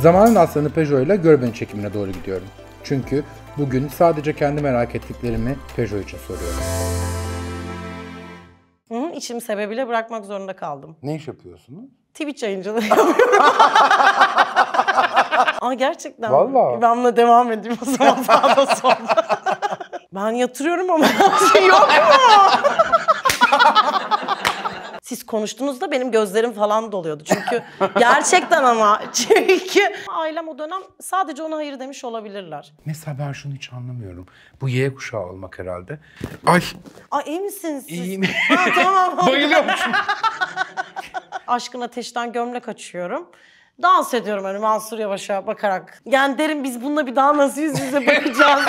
Zamanın aslanı Peugeot ile Görben çekimine doğru gidiyorum. Çünkü bugün sadece kendi merak ettiklerimi Peugeot için soruyorum. Hı hı, sebebiyle bırakmak zorunda kaldım. Ne iş yapıyorsunuz? Twitch yayıncılığı yapıyorum. Aa gerçekten. Vallahi. Ben buna devam edeyim o zaman daha da sonra. ben yatırıyorum ama şey yok mu? siz konuştuğunuzda benim gözlerim falan doluyordu. Çünkü gerçekten ama çünkü ailem o dönem sadece ona hayır demiş olabilirler. Mesela ben şunu hiç anlamıyorum. Bu Y kuşağı olmak herhalde. Ay. Ay iyi misiniz siz? İyiyim. Ha, tamam. Bayılıyorum Aşkın ateşten gömlek açıyorum dans ediyorum hani Mansur Yavaş'a bakarak. Yani derim biz bununla bir daha nasıl yüz yüze bakacağız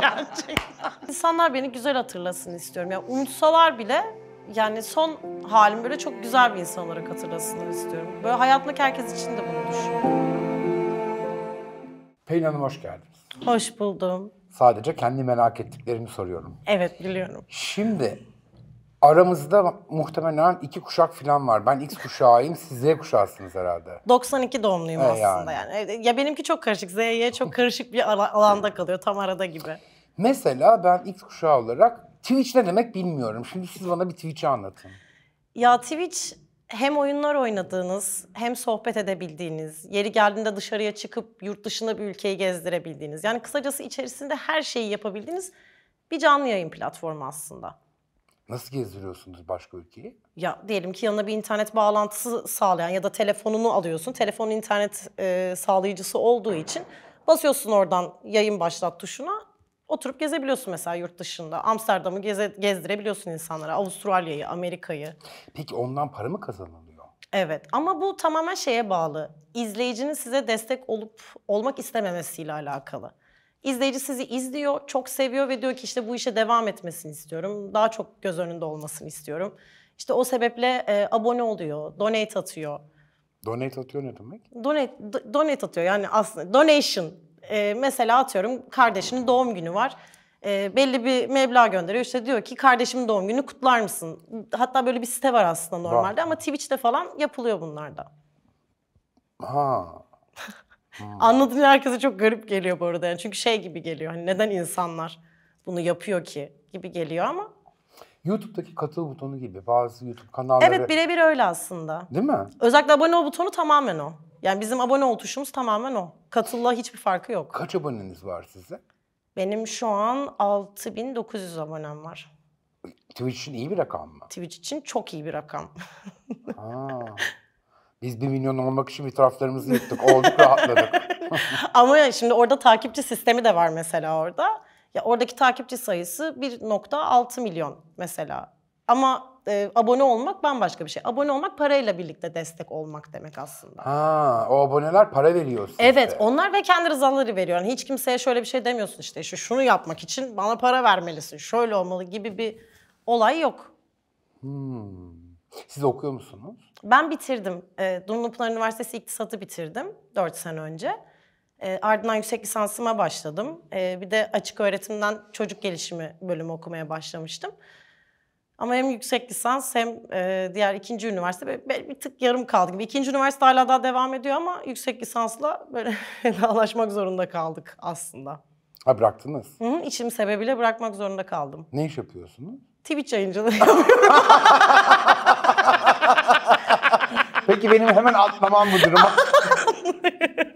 gerçekten. İnsanlar beni güzel hatırlasın istiyorum. Yani unutsalar bile yani son halim böyle çok güzel bir insan olarak hatırlasınlar istiyorum. Böyle hayatındaki herkes için de bunu düşünüyorum. Pelin Hanım hoş geldiniz. Hoş buldum. Sadece kendi merak ettiklerini soruyorum. Evet biliyorum. Şimdi aramızda muhtemelen iki kuşak falan var. Ben X kuşağıyım, siz Z kuşağısınız herhalde. 92 doğumluyum He aslında yani. yani. Ya benimki çok karışık. Z'ye çok karışık bir alanda kalıyor tam arada gibi. Mesela ben X kuşağı olarak Twitch ne demek bilmiyorum. Şimdi siz bana bir Twitch'i anlatın. Ya Twitch hem oyunlar oynadığınız, hem sohbet edebildiğiniz, yeri geldiğinde dışarıya çıkıp yurt dışında bir ülkeyi gezdirebildiğiniz, yani kısacası içerisinde her şeyi yapabildiğiniz bir canlı yayın platformu aslında. Nasıl gezdiriyorsunuz başka ülkeyi? Ya diyelim ki yanına bir internet bağlantısı sağlayan ya da telefonunu alıyorsun. Telefonun internet e, sağlayıcısı olduğu için basıyorsun oradan yayın başlat tuşuna oturup gezebiliyorsun mesela yurt dışında. Amsterdam'ı geze, gezdirebiliyorsun insanlara. Avustralya'yı, Amerika'yı. Peki ondan para mı kazanılıyor? Evet ama bu tamamen şeye bağlı. İzleyicinin size destek olup olmak istememesiyle alakalı. İzleyici sizi izliyor, çok seviyor ve diyor ki işte bu işe devam etmesini istiyorum. Daha çok göz önünde olmasını istiyorum. İşte o sebeple e, abone oluyor, donate atıyor. Donate atıyor ne demek? Donate, do, donate atıyor yani aslında donation e, mesela atıyorum kardeşinin doğum günü var. E, belli bir meblağ gönderiyor. İşte diyor ki kardeşimin doğum günü kutlar mısın? Hatta böyle bir site var aslında normalde var. ama Twitch'te falan yapılıyor bunlarda. Ha. Anladığım herkese çok garip geliyor bu arada. Yani çünkü şey gibi geliyor. Hani neden insanlar bunu yapıyor ki gibi geliyor ama YouTube'daki katıl butonu gibi bazı YouTube kanalları. Evet birebir öyle aslında. Değil mi? Özellikle abone ol butonu tamamen o. Yani bizim abone ol tuşumuz tamamen o. Katılla hiçbir farkı yok. Kaç aboneniz var size? Benim şu an 6900 abonem var. Twitch için iyi bir rakam mı? Twitch için çok iyi bir rakam. Ha. Biz bir milyon olmak için bir yaptık, Olduk rahatladık. Ama şimdi orada takipçi sistemi de var mesela orada. Ya oradaki takipçi sayısı 1.6 milyon mesela ama e, abone olmak bambaşka bir şey. Abone olmak parayla birlikte destek olmak demek aslında. Ha, o aboneler para veriyor size. Evet, onlar ve kendi rızaları veriyor. Yani hiç kimseye şöyle bir şey demiyorsun işte. Şu şunu yapmak için bana para vermelisin. Şöyle olmalı gibi bir olay yok. Hmm. Siz okuyor musunuz? Ben bitirdim. E, Dumlupınar Üniversitesi İktisatı bitirdim 4 sene önce. E, ardından yüksek lisansıma başladım. E, bir de açık öğretimden çocuk gelişimi bölümü okumaya başlamıştım. Ama hem yüksek lisans hem e, diğer ikinci üniversite böyle bir tık yarım kaldı gibi. İkinci üniversite hala daha devam ediyor ama yüksek lisansla böyle vedalaşmak zorunda kaldık aslında. Ha bıraktınız. Hı hı, içim sebebiyle bırakmak zorunda kaldım. Ne iş yapıyorsunuz? Twitch yayıncılığı yapıyorum. Peki benim hemen atlamam bu duruma.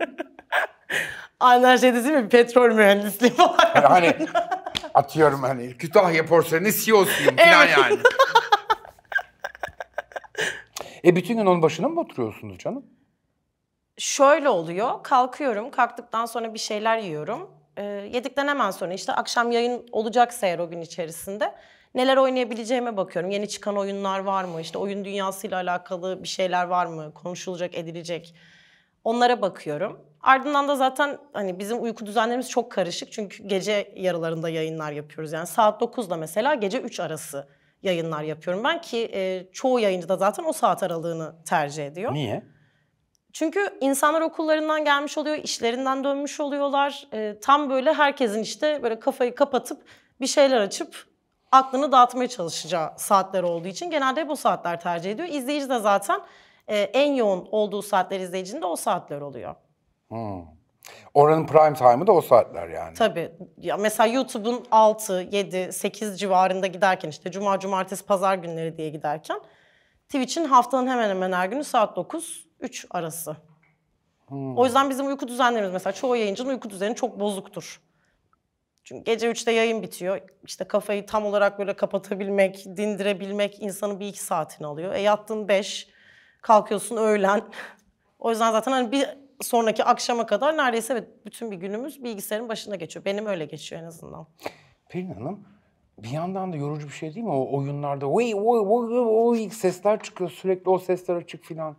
Aynen şey değil mi? Petrol mühendisliği falan. Yani hani Atıyorum hani Kütahya Porselen'in CEO'suyum falan Evet. yani. E bütün gün onun başına mı oturuyorsunuz canım? Şöyle oluyor. Kalkıyorum. Kalktıktan sonra bir şeyler yiyorum. Ee, yedikten hemen sonra işte akşam yayın olacaksa eğer o gün içerisinde neler oynayabileceğime bakıyorum. Yeni çıkan oyunlar var mı? İşte oyun dünyasıyla alakalı bir şeyler var mı? Konuşulacak, edilecek. Onlara bakıyorum. Ardından da zaten hani bizim uyku düzenlerimiz çok karışık. Çünkü gece yarılarında yayınlar yapıyoruz. Yani saat 9'da mesela gece 3 arası yayınlar yapıyorum ben ki e, çoğu yayıncı da zaten o saat aralığını tercih ediyor. Niye? Çünkü insanlar okullarından gelmiş oluyor, işlerinden dönmüş oluyorlar. E, tam böyle herkesin işte böyle kafayı kapatıp bir şeyler açıp aklını dağıtmaya çalışacağı saatler olduğu için genelde bu saatler tercih ediyor. İzleyici de zaten e, en yoğun olduğu saatler izleyicinin de o saatler oluyor. Hmm. Oranın prime time'ı da o saatler yani. Tabii. Ya mesela YouTube'un 6, 7, 8 civarında giderken işte cuma, cumartesi, pazar günleri diye giderken Twitch'in haftanın hemen hemen her günü saat 9, 3 arası. Hmm. O yüzden bizim uyku düzenlerimiz mesela çoğu yayıncının uyku düzeni çok bozuktur. Çünkü gece 3'te yayın bitiyor. İşte kafayı tam olarak böyle kapatabilmek, dindirebilmek insanın bir iki saatini alıyor. E yattın 5, kalkıyorsun öğlen. o yüzden zaten hani bir sonraki akşama kadar neredeyse bütün bir günümüz bilgisayarın başında geçiyor. Benim öyle geçiyor en azından. Pelin Hanım bir yandan da yorucu bir şey değil mi? O oyunlarda oy oy oy oy sesler çıkıyor sürekli o sesler açık filan.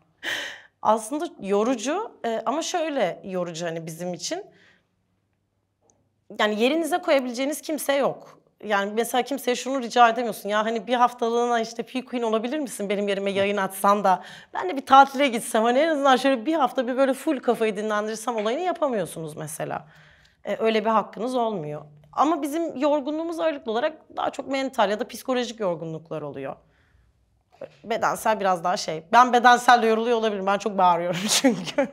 Aslında yorucu e, ama şöyle yorucu hani bizim için. Yani yerinize koyabileceğiniz kimse yok yani mesela kimseye şunu rica edemiyorsun. Ya hani bir haftalığına işte P Queen olabilir misin benim yerime yayın atsan da ben de bir tatile gitsem hani en azından şöyle bir hafta bir böyle full kafayı dinlendirirsem olayını yapamıyorsunuz mesela. Ee, öyle bir hakkınız olmuyor. Ama bizim yorgunluğumuz ağırlıklı olarak daha çok mental ya da psikolojik yorgunluklar oluyor. Bedensel biraz daha şey. Ben bedensel de yoruluyor olabilirim. Ben çok bağırıyorum çünkü.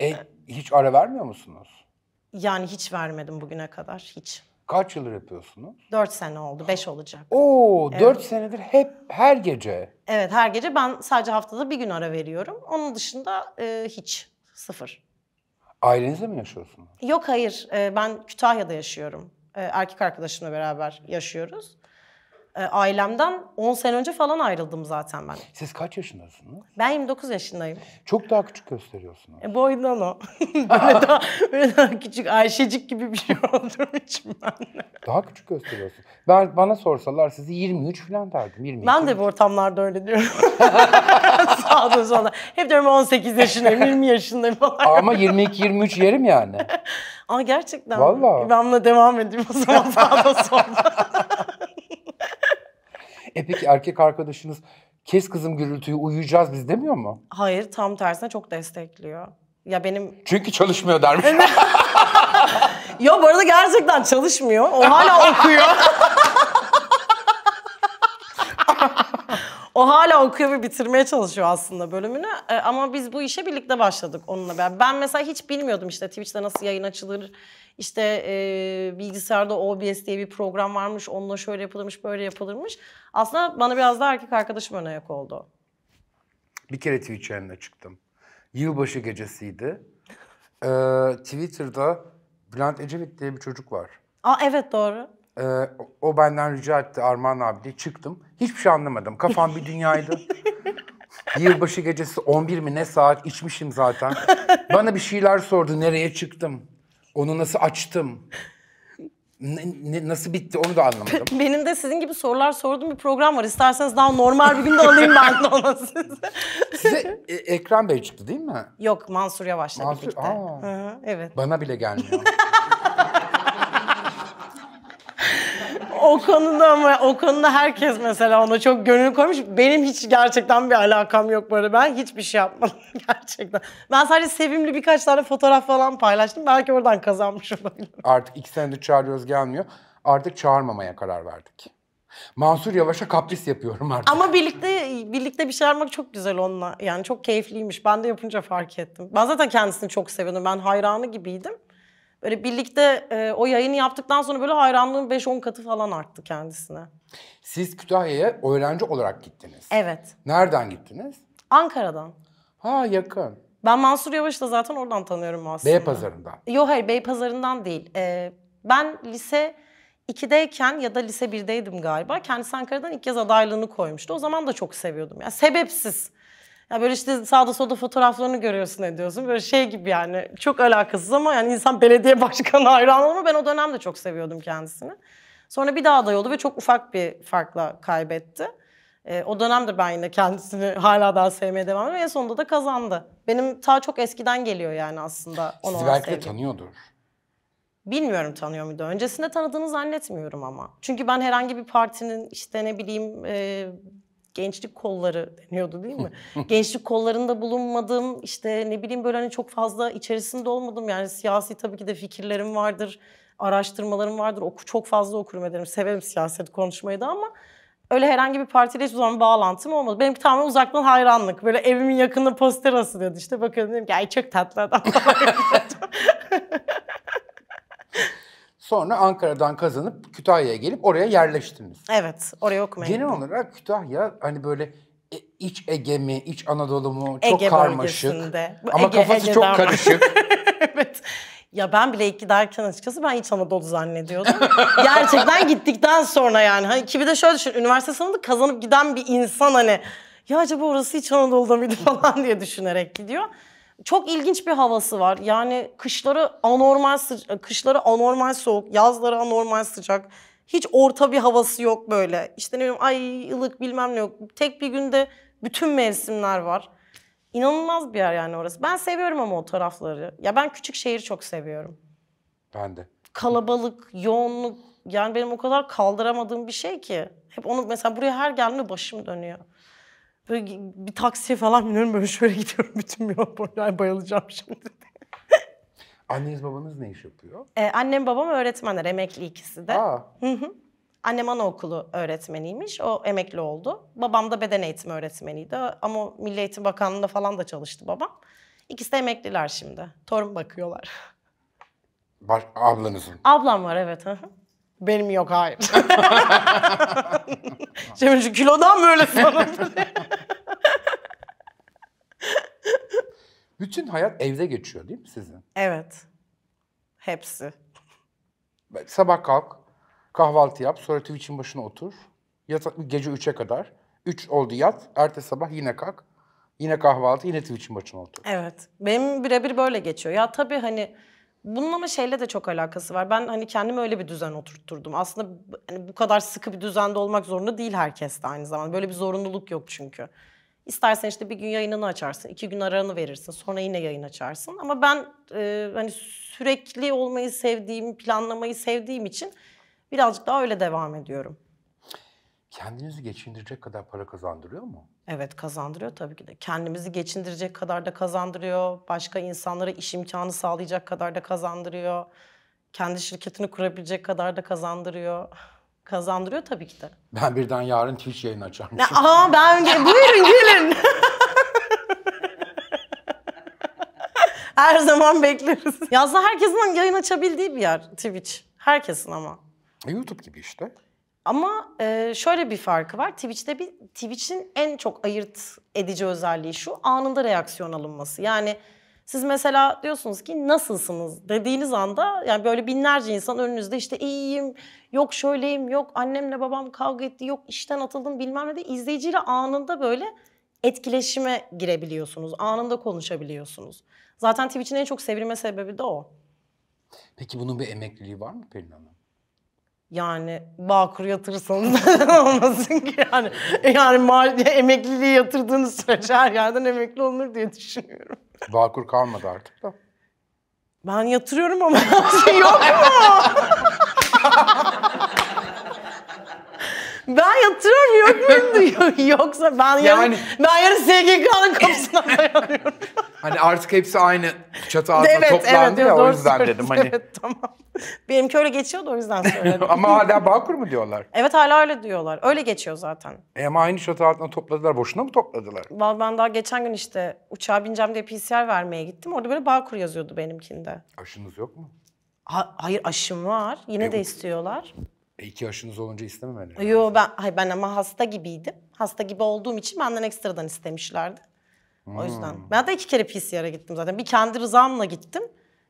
e, hiç ara vermiyor musunuz? Yani hiç vermedim bugüne kadar. Hiç. Kaç yıldır yapıyorsunuz? Dört sene oldu, beş olacak. Oo, evet. dört senedir hep her gece. Evet, her gece. Ben sadece haftada bir gün ara veriyorum. Onun dışında e, hiç, sıfır. Ailenizle mi yaşıyorsunuz? Yok hayır, e, ben Kütahya'da yaşıyorum. E, erkek arkadaşımla beraber yaşıyoruz. E, ailemden 10 sene önce falan ayrıldım zaten ben. Siz kaç yaşındasınız? Ben 29 yaşındayım. Çok daha küçük gösteriyorsunuz. E, boydan o. böyle, daha, böyle daha küçük Ayşecik gibi bir şey olduğum için ben. Daha küçük gösteriyorsun. Ben Bana sorsalar sizi 23 falan derdim. 22. Ben de bu ortamlarda öyle diyorum. Sağda sonra. Hep diyorum 18 yaşındayım, 20 yaşındayım falan. Ama 22-23 yerim yani. Aa gerçekten. Valla. Ben buna devam edeyim o zaman sağda sonra. E peki erkek arkadaşınız kes kızım gürültüyü uyuyacağız biz demiyor mu? Hayır tam tersine çok destekliyor. Ya benim... Çünkü çalışmıyor dermiş. ya bu arada gerçekten çalışmıyor. O hala okuyor. O hala okuyor ve bitirmeye çalışıyor aslında bölümünü. E, ama biz bu işe birlikte başladık onunla ben. Ben mesela hiç bilmiyordum işte Twitch'te nasıl yayın açılır. İşte e, bilgisayarda OBS diye bir program varmış. Onunla şöyle yapılırmış, böyle yapılırmış. Aslında bana biraz daha erkek arkadaşım öne yak oldu. Bir kere Twitch yayınına çıktım. Yılbaşı gecesiydi. Ee, Twitter'da Bülent Ecevit diye bir çocuk var. Aa evet doğru. E, o benden rica etti Armağan abi diye çıktım. Hiçbir şey anlamadım. Kafam bir dünyaydı. Yılbaşı gecesi 11 mi ne saat içmişim zaten. Bana bir şeyler sordu. Nereye çıktım? Onu nasıl açtım? Ne, ne, nasıl bitti onu da anlamadım. Benim de sizin gibi sorular sorduğum bir program var. İsterseniz daha normal bir günde alayım ben de onu size. size e, Ekrem Bey çıktı değil mi? Yok Mansur Yavaş'la Mansur, birlikte. Aa, Hı -hı, evet. Bana bile gelmiyor. o konuda ama o konuda herkes mesela ona çok gönül koymuş. Benim hiç gerçekten bir alakam yok bu Ben hiçbir şey yapmadım gerçekten. Ben sadece sevimli birkaç tane fotoğraf falan paylaştım. Belki oradan kazanmış olabilirim. Artık iki senedir çağırıyoruz gelmiyor. Artık çağırmamaya karar verdik. Mansur Yavaş'a kapris yapıyorum artık. Ama birlikte birlikte bir şey yapmak çok güzel onunla. Yani çok keyifliymiş. Ben de yapınca fark ettim. Ben zaten kendisini çok seviyordum. Ben hayranı gibiydim. Böyle birlikte e, o yayını yaptıktan sonra böyle hayranlığım 5-10 katı falan arttı kendisine. Siz Kütahya'ya öğrenci olarak gittiniz. Evet. Nereden gittiniz? Ankara'dan. Ha yakın. Ben Mansur Yavaş'ı da zaten oradan tanıyorum aslında. Beypazarı'ndan. Yok hayır Beypazarı'ndan değil. Ee, ben lise 2'deyken ya da lise 1'deydim galiba. Kendisi Ankara'dan ilk kez adaylığını koymuştu. O zaman da çok seviyordum. Yani sebepsiz. Ya böyle işte sağda solda fotoğraflarını görüyorsun ediyorsun. Böyle şey gibi yani çok alakasız ama yani insan belediye başkanı hayran ama ben o dönemde çok seviyordum kendisini. Sonra bir daha aday oldu ve çok ufak bir farkla kaybetti. E, o dönemde ben yine kendisini hala daha sevmeye devam ediyorum. En sonunda da kazandı. Benim ta çok eskiden geliyor yani aslında. Onu Sizi belki de tanıyordur. Bilmiyorum tanıyor muydu. Öncesinde tanıdığını zannetmiyorum ama. Çünkü ben herhangi bir partinin işte ne bileyim e, gençlik kolları deniyordu değil mi? gençlik kollarında bulunmadım. işte ne bileyim böyle hani çok fazla içerisinde olmadım. Yani siyasi tabii ki de fikirlerim vardır. Araştırmalarım vardır. Oku, çok fazla okurum ederim. Severim siyaset konuşmayı da ama öyle herhangi bir partiyle hiçbir zaman bağlantım olmadı. Benimki tamamen uzaktan hayranlık. Böyle evimin yakını poster asılıyordu. İşte bakıyordum dedim ki ay çok tatlı adam. Sonra Ankara'dan kazanıp Kütahya'ya gelip oraya yerleştiniz. Evet, oraya okumaya Genel gittim. olarak Kütahya hani böyle e, iç Ege mi, iç Anadolu mu çok Ege karmaşık. Bölgesinde. Ama Ege, kafası Ege'den çok karışık. evet. Ya ben bile ilk giderken açıkçası ben hiç Anadolu zannediyordum. Gerçekten gittikten sonra yani. Hani ki bir de şöyle düşün. Üniversite sınavında kazanıp giden bir insan hani ya acaba orası hiç Anadolu'da mıydı falan diye düşünerek gidiyor çok ilginç bir havası var. Yani kışları anormal sıcak, kışları anormal soğuk, yazları anormal sıcak. Hiç orta bir havası yok böyle. İşte ne bileyim ay ılık bilmem ne yok. Tek bir günde bütün mevsimler var. İnanılmaz bir yer yani orası. Ben seviyorum ama o tarafları. Ya ben küçük şehir çok seviyorum. Ben de. Kalabalık, yoğunluk. Yani benim o kadar kaldıramadığım bir şey ki. Hep onu mesela buraya her geldiğimde başım dönüyor. Böyle bir taksiye falan biniyorum böyle şöyle gidiyorum bütün bir yol boyunca. bayılacağım şimdi. Anneniz babanız ne iş yapıyor? Ee, annem babam öğretmenler emekli ikisi de. Aa. Hı Annem anaokulu öğretmeniymiş. O emekli oldu. Babam da beden eğitimi öğretmeniydi. Ama Milli Eğitim Bakanlığı'nda falan da çalıştı babam. İkisi de emekliler şimdi. Torun bakıyorlar. Baş, ablanızın? Ablam var evet. Hı hı. Benim yok hayır. Cemil'ci şey, kilodan mı öyle Bütün hayat evde geçiyor değil mi sizin? Evet. Hepsi. Sabah kalk, kahvaltı yap, sonra Twitch'in başına otur. Yat, gece 3'e kadar. 3 oldu yat, ertesi sabah yine kalk. Yine kahvaltı, yine Twitch'in başına otur. Evet. Benim birebir böyle geçiyor. Ya tabii hani bunun ama şeyle de çok alakası var. Ben hani kendimi öyle bir düzen oturtturdum. Aslında hani bu kadar sıkı bir düzende olmak zorunda değil herkes de aynı zamanda. Böyle bir zorunluluk yok çünkü. İstersen işte bir gün yayınını açarsın, iki gün aranı verirsin, sonra yine yayın açarsın. Ama ben e, hani sürekli olmayı sevdiğim, planlamayı sevdiğim için birazcık daha öyle devam ediyorum kendinizi geçindirecek kadar para kazandırıyor mu? Evet kazandırıyor tabii ki de. Kendimizi geçindirecek kadar da kazandırıyor. Başka insanlara iş imkanı sağlayacak kadar da kazandırıyor. Kendi şirketini kurabilecek kadar da kazandırıyor. Kazandırıyor tabii ki de. Ben birden yarın Twitch yayın açarmışım. Aa ben buyurun gelin. Her zaman bekleriz. Yazda herkesin yayın açabildiği bir yer Twitch. Herkesin ama. E, YouTube gibi işte. Ama e, şöyle bir farkı var. Twitch'te bir Twitch'in en çok ayırt edici özelliği şu. Anında reaksiyon alınması. Yani siz mesela diyorsunuz ki nasılsınız dediğiniz anda yani böyle binlerce insan önünüzde işte iyiyim, yok şöyleyim, yok annemle babam kavga etti, yok işten atıldım bilmem ne de izleyiciyle anında böyle etkileşime girebiliyorsunuz. Anında konuşabiliyorsunuz. Zaten Twitch'in en çok sevilme sebebi de o. Peki bunun bir emekliliği var mı Pelin Hanım? Yani Bağkur yatırırsanız olmasın ki yani. Yani mal, emekliliği yatırdığınız sürece her yerden emekli olunur diye düşünüyorum. Bağkur kalmadı artık da. Ben yatırıyorum ama yok mu? ben yatırıyorum yok muyum diyor. Yoksa ben yarın, yani, ben yarın SGK'nın kapısına dayanıyorum. hani artık hepsi aynı çatı altında evet, toplandı evet, ya o yüzden dedim. Hani... Evet tamam. Benimki öyle geçiyordu o yüzden söyledim. ama hala Bağkur mu diyorlar? Evet hala öyle diyorlar. Öyle geçiyor zaten. E ama aynı çatı altında topladılar. Boşuna mı topladılar? Vallahi ben daha geçen gün işte uçağa bineceğim diye PCR vermeye gittim. Orada böyle Bağkur yazıyordu benimkinde. Aşınız yok mu? Ha, hayır aşım var. Yine e, de istiyorlar. E iki yaşınız olunca istememeleri Yo ben, hayır ben ama hasta gibiydim. Hasta gibi olduğum için benden ekstradan istemişlerdi. O hmm. yüzden. Ben de iki kere PCR'a gittim zaten. Bir kendi rızamla gittim.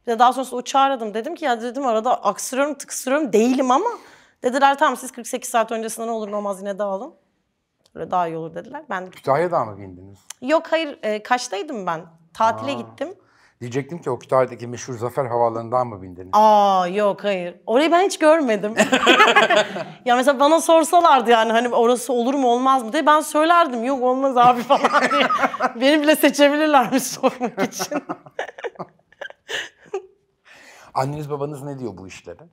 Bir de daha sonrasında uçağı aradım. Dedim ki ya dedim arada aksırıyorum tıksırıyorum değilim ama. Dediler tamam siz 48 saat öncesinde ne olur ne olmaz yine dağılın. Böyle daha iyi olur dediler. Ben de... Kütahya'da mı bindiniz? Yok hayır e, Kaş'taydım ben. Tatile Aa. gittim. Diyecektim ki Oktay'daki meşhur Zafer Havaalanı'ndan mı bindiniz? Aa yok hayır. Orayı ben hiç görmedim. ya mesela bana sorsalardı yani hani orası olur mu olmaz mı diye ben söylerdim yok olmaz abi falan diye. Beni bile seçebilirlermiş sormak için. Anneniz babanız ne diyor bu işlere?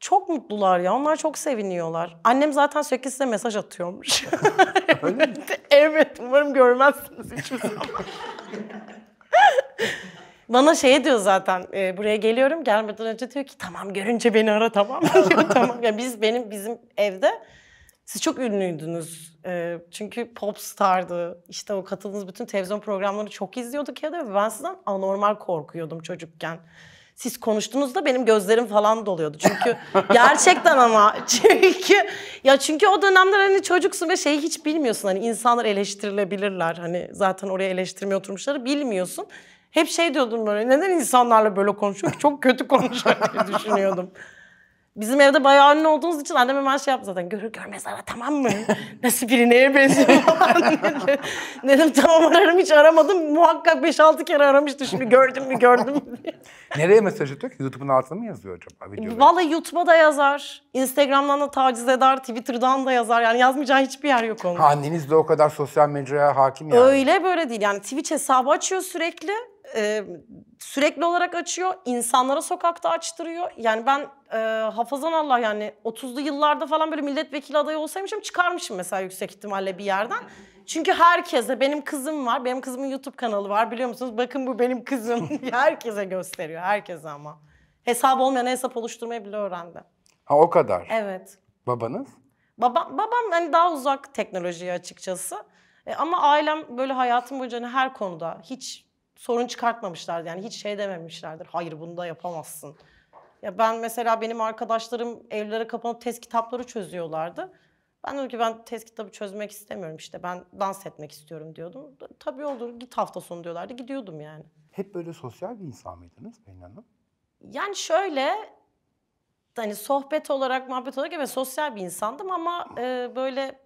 Çok mutlular ya. Onlar çok seviniyorlar. Annem zaten sürekli size mesaj atıyormuş. Öyle mi? evet. Umarım görmezsiniz hiçbir zaman. Bana şey diyor zaten e, buraya geliyorum gelmeden önce diyor ki tamam görünce beni ara tamam diyor tamam. Yani biz benim bizim evde siz çok ünlüydünüz. E, çünkü pop stardı. İşte o katıldığınız bütün televizyon programlarını çok izliyorduk ya da ben sizden anormal korkuyordum çocukken. Siz konuştuğunuzda benim gözlerim falan doluyordu. Çünkü gerçekten ama çünkü ya çünkü o dönemler hani çocuksun ve şeyi hiç bilmiyorsun. Hani insanlar eleştirilebilirler. Hani zaten oraya eleştirmeye oturmuşları bilmiyorsun. Hep şey diyordum böyle neden insanlarla böyle konuşuyor ki çok kötü konuşuyor diye düşünüyordum. Bizim evde bayağı ünlü olduğunuz için annem hemen şey yaptı zaten. Görür görmez ara tamam mı? Nasıl biri neye benziyor falan dedi. Dedim tamam ararım hiç aramadım. Muhakkak 5-6 kere aramıştı şimdi gördüm mü gördüm mü Nereye mesaj atıyor ki? YouTube'un altına mı yazıyor acaba? Videoları? Vallahi YouTube'a da yazar. Instagram'dan da taciz eder. Twitter'dan da yazar. Yani yazmayacağı hiçbir yer yok onun. anneniz de o kadar sosyal medyaya hakim yani. Öyle böyle değil. Yani Twitch hesabı açıyor sürekli e, sürekli olarak açıyor. insanlara sokakta açtırıyor. Yani ben e, hafazan Allah yani 30'lu yıllarda falan böyle milletvekili adayı olsaymışım çıkarmışım mesela yüksek ihtimalle bir yerden. Çünkü herkese benim kızım var. Benim kızımın YouTube kanalı var biliyor musunuz? Bakın bu benim kızım. herkese gösteriyor. Herkese ama. Hesap olmayan hesap oluşturmayı bile öğrendi. Ha o kadar. Evet. Babanız? Baba, babam hani daha uzak teknolojiye açıkçası. E, ama ailem böyle hayatım boyunca hani her konuda hiç sorun çıkartmamışlardı. Yani hiç şey dememişlerdir. Hayır bunu da yapamazsın. Ya ben mesela benim arkadaşlarım evlere kapanıp test kitapları çözüyorlardı. Ben dedim ki ben test kitabı çözmek istemiyorum işte ben dans etmek istiyorum diyordum. Tabii olur git hafta sonu diyorlardı gidiyordum yani. Hep böyle sosyal bir insan mıydınız Pelin Hanım? Yani şöyle hani sohbet olarak muhabbet olarak evet sosyal bir insandım ama e, böyle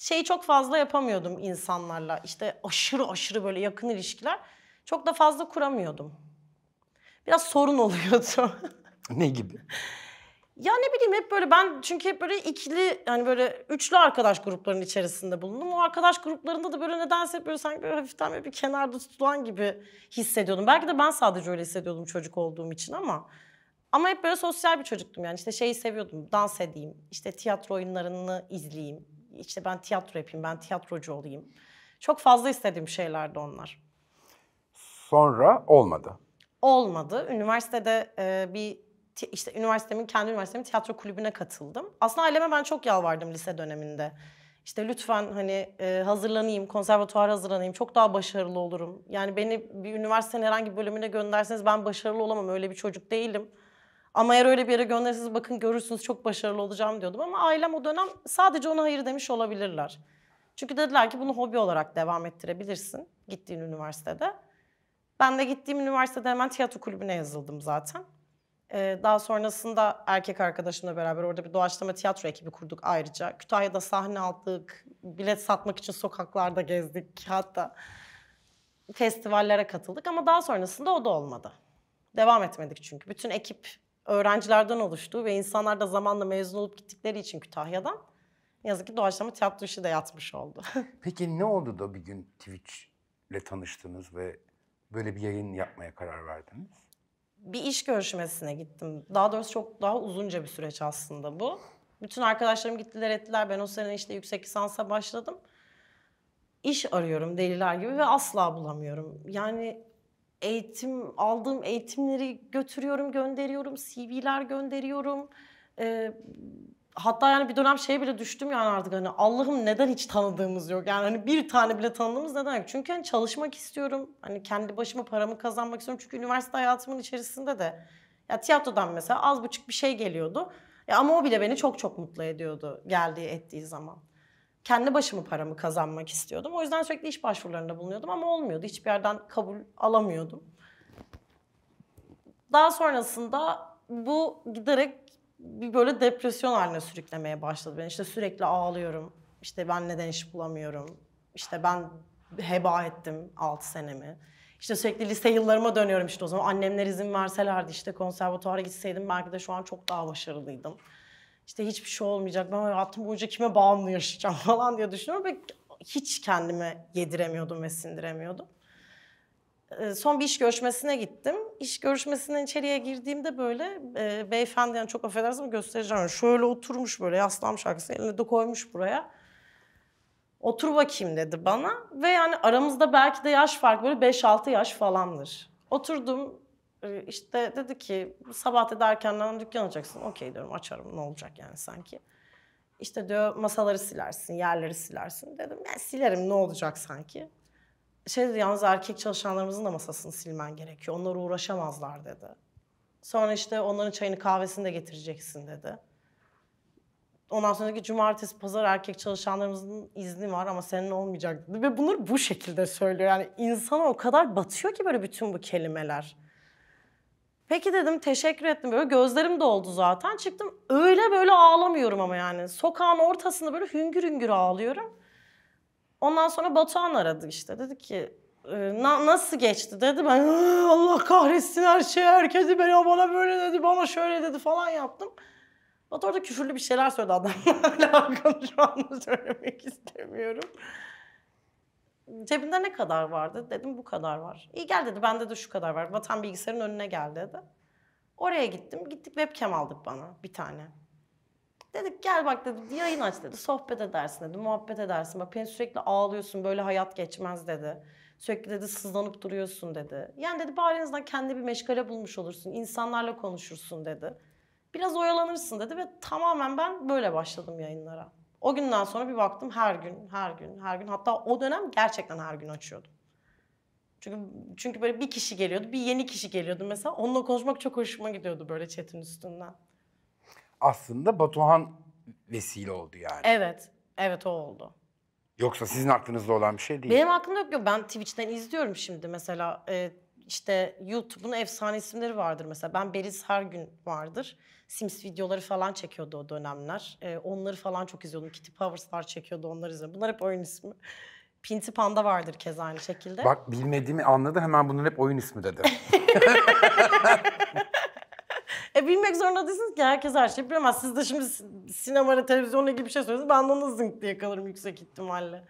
şey çok fazla yapamıyordum insanlarla. İşte aşırı aşırı böyle yakın ilişkiler çok da fazla kuramıyordum. Biraz sorun oluyordu. ne gibi? Ya ne bileyim hep böyle ben çünkü hep böyle ikili hani böyle üçlü arkadaş gruplarının içerisinde bulundum. O arkadaş gruplarında da böyle nedense hep böyle sanki böyle hafiften böyle bir kenarda tutulan gibi hissediyordum. Belki de ben sadece öyle hissediyordum çocuk olduğum için ama. Ama hep böyle sosyal bir çocuktum yani işte şeyi seviyordum dans edeyim, işte tiyatro oyunlarını izleyeyim, işte ben tiyatro yapayım, ben tiyatrocu olayım. Çok fazla istediğim şeylerdi onlar. Sonra olmadı. Olmadı. Üniversitede e, bir işte üniversitemin kendi üniversitemin tiyatro kulübüne katıldım. Aslında aileme ben çok yalvardım lise döneminde. İşte lütfen hani e, hazırlanayım, konservatuvar hazırlanayım, çok daha başarılı olurum. Yani beni bir üniversitenin herhangi bir bölümüne gönderseniz ben başarılı olamam, öyle bir çocuk değilim. Ama eğer öyle bir yere gönderirseniz bakın görürsünüz çok başarılı olacağım diyordum. Ama ailem o dönem sadece ona hayır demiş olabilirler. Çünkü dediler ki bunu hobi olarak devam ettirebilirsin gittiğin üniversitede. Ben de gittiğim üniversitede hemen tiyatro kulübüne yazıldım zaten. Ee, daha sonrasında erkek arkadaşımla beraber orada bir doğaçlama tiyatro ekibi kurduk ayrıca. Kütahya'da sahne aldık, bilet satmak için sokaklarda gezdik hatta. Festivallere katıldık ama daha sonrasında o da olmadı. Devam etmedik çünkü. Bütün ekip öğrencilerden oluştuğu ve insanlar da zamanla mezun olup gittikleri için Kütahya'dan yazık ki doğaçlama tiyatro işi de yatmış oldu. Peki ne oldu da bir gün Twitch'le tanıştınız ve böyle bir yayın yapmaya karar verdiniz? Bir iş görüşmesine gittim. Daha doğrusu çok daha uzunca bir süreç aslında bu. Bütün arkadaşlarım gittiler ettiler. Ben o sene işte yüksek lisansa başladım. İş arıyorum deliler gibi ve asla bulamıyorum. Yani eğitim aldığım eğitimleri götürüyorum, gönderiyorum, CV'ler gönderiyorum. Ee, hatta yani bir dönem şeye bile düştüm yani artık hani Allah'ım neden hiç tanıdığımız yok? Yani hani bir tane bile tanıdığımız neden yok? Çünkü hani çalışmak istiyorum. Hani kendi başıma paramı kazanmak istiyorum. Çünkü üniversite hayatımın içerisinde de ya tiyatrodan mesela az buçuk bir şey geliyordu. Ya ama o bile beni çok çok mutlu ediyordu geldiği ettiği zaman kendi başımı paramı kazanmak istiyordum. O yüzden sürekli iş başvurularında bulunuyordum ama olmuyordu. Hiçbir yerden kabul alamıyordum. Daha sonrasında bu giderek bir böyle depresyon haline sürüklemeye başladı beni. İşte sürekli ağlıyorum. İşte ben neden iş bulamıyorum. İşte ben heba ettim 6 senemi. İşte sürekli lise yıllarıma dönüyorum işte o zaman. Annemler izin verselerdi işte konservatuara gitseydim belki de şu an çok daha başarılıydım işte hiçbir şey olmayacak. Ben hayatım boyunca kime bağımlı yaşayacağım falan diye düşünüyorum ve hiç kendime yediremiyordum ve sindiremiyordum. Ee, son bir iş görüşmesine gittim. İş görüşmesinden içeriye girdiğimde böyle e, beyefendi yani çok affedersin ama göstereceğim. şöyle oturmuş böyle yaslanmış arkasına elini de koymuş buraya. Otur bakayım dedi bana ve yani aramızda belki de yaş farkı böyle 5-6 yaş falandır. Oturdum ee, işte dedi ki sabah dedi erkenden dükkan açacaksın. Okey diyorum açarım ne olacak yani sanki. İşte diyor masaları silersin, yerleri silersin. Dedim ben silerim ne olacak sanki. Şey dedi yalnız erkek çalışanlarımızın da masasını silmen gerekiyor. Onlar uğraşamazlar dedi. Sonra işte onların çayını kahvesini de getireceksin dedi. Ondan sonraki cumartesi, pazar erkek çalışanlarımızın izni var ama senin olmayacak dedi. Ve bunları bu şekilde söylüyor. Yani insana o kadar batıyor ki böyle bütün bu kelimeler. Peki dedim teşekkür ettim böyle gözlerim doldu zaten. Çıktım öyle böyle ağlamıyorum ama yani. Sokağın ortasında böyle hüngür hüngür ağlıyorum. Ondan sonra Batuhan aradı işte. Dedi ki ee, Na, nasıl geçti dedi. Ben Allah kahretsin her şey herkesi beni bana böyle dedi bana şöyle dedi falan yaptım. Batu orada küfürlü bir şeyler söyledi adamla alakalı şu anda söylemek istemiyorum. Cebinde ne kadar vardı? Dedim bu kadar var. İyi gel dedi bende de şu kadar var. Vatan bilgisayarın önüne gel dedi. Oraya gittim. Gittik webcam aldık bana bir tane. Dedik gel bak dedi yayın aç dedi. Sohbet edersin dedi. Muhabbet edersin. Bak beni sürekli ağlıyorsun böyle hayat geçmez dedi. Sürekli dedi sızlanıp duruyorsun dedi. Yani dedi bari en azından kendi bir meşgale bulmuş olursun. insanlarla konuşursun dedi. Biraz oyalanırsın dedi ve tamamen ben böyle başladım yayınlara. O günden sonra bir baktım her gün, her gün, her gün. Hatta o dönem gerçekten her gün açıyordum. Çünkü çünkü böyle bir kişi geliyordu, bir yeni kişi geliyordu mesela. Onunla konuşmak çok hoşuma gidiyordu böyle chat'in üstünden. Aslında Batuhan vesile oldu yani. Evet, evet o oldu. Yoksa sizin aklınızda olan bir şey değil. Benim aklımda yok. Ben Twitch'ten izliyorum şimdi mesela. E, işte YouTube'un efsane isimleri vardır mesela. Ben Beriz her gün vardır. Sims videoları falan çekiyordu o dönemler. Ee, onları falan çok izliyordum. Kitty Powers'lar çekiyordu onları izliyordum. Bunlar hep oyun ismi. Pinti Panda vardır kez aynı şekilde. Bak bilmediğimi anladı hemen bunun hep oyun ismi dedi. e bilmek zorunda değilsiniz ki herkes her şeyi bilemez. Siz de şimdi sinemada, televizyonda ilgili bir şey söylüyorsunuz. Ben de onu zınk diye kalırım yüksek ihtimalle.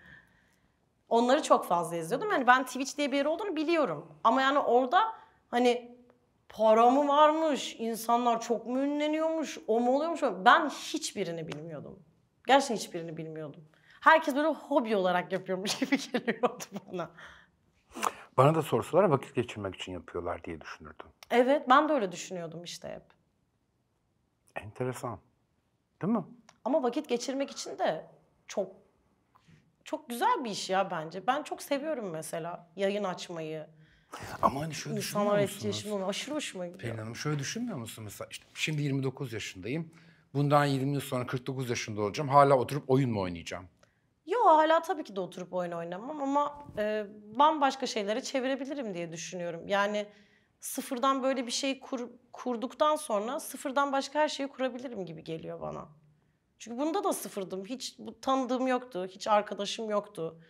Onları çok fazla izliyordum. Yani ben Twitch diye bir yer olduğunu biliyorum. Ama yani orada hani para mı varmış, insanlar çok mu ünleniyormuş, o mu oluyormuş? Ben hiçbirini bilmiyordum. Gerçekten hiçbirini bilmiyordum. Herkes böyle hobi olarak yapıyormuş gibi geliyordu bana. Bana da sorsalar vakit geçirmek için yapıyorlar diye düşünürdüm. Evet ben de öyle düşünüyordum işte hep. Enteresan. Değil mi? Ama vakit geçirmek için de çok çok güzel bir iş ya bence. Ben çok seviyorum mesela yayın açmayı. Ama hani şöyle düşünmüyor İnsanlar etkileşim musunuz? olma aşırı hoşuma gidiyor. Pelin Hanım şöyle düşünmüyor musun mesela işte şimdi 29 yaşındayım. Bundan 20 yıl sonra 49 yaşında olacağım. Hala oturup oyun mu oynayacağım? Yok, hala tabii ki de oturup oyun oynamam ama e, bambaşka şeylere çevirebilirim diye düşünüyorum. Yani sıfırdan böyle bir şey kur, kurduktan sonra sıfırdan başka her şeyi kurabilirim gibi geliyor bana. Çünkü bunda da sıfırdım. Hiç tanıdığım yoktu, hiç arkadaşım yoktu.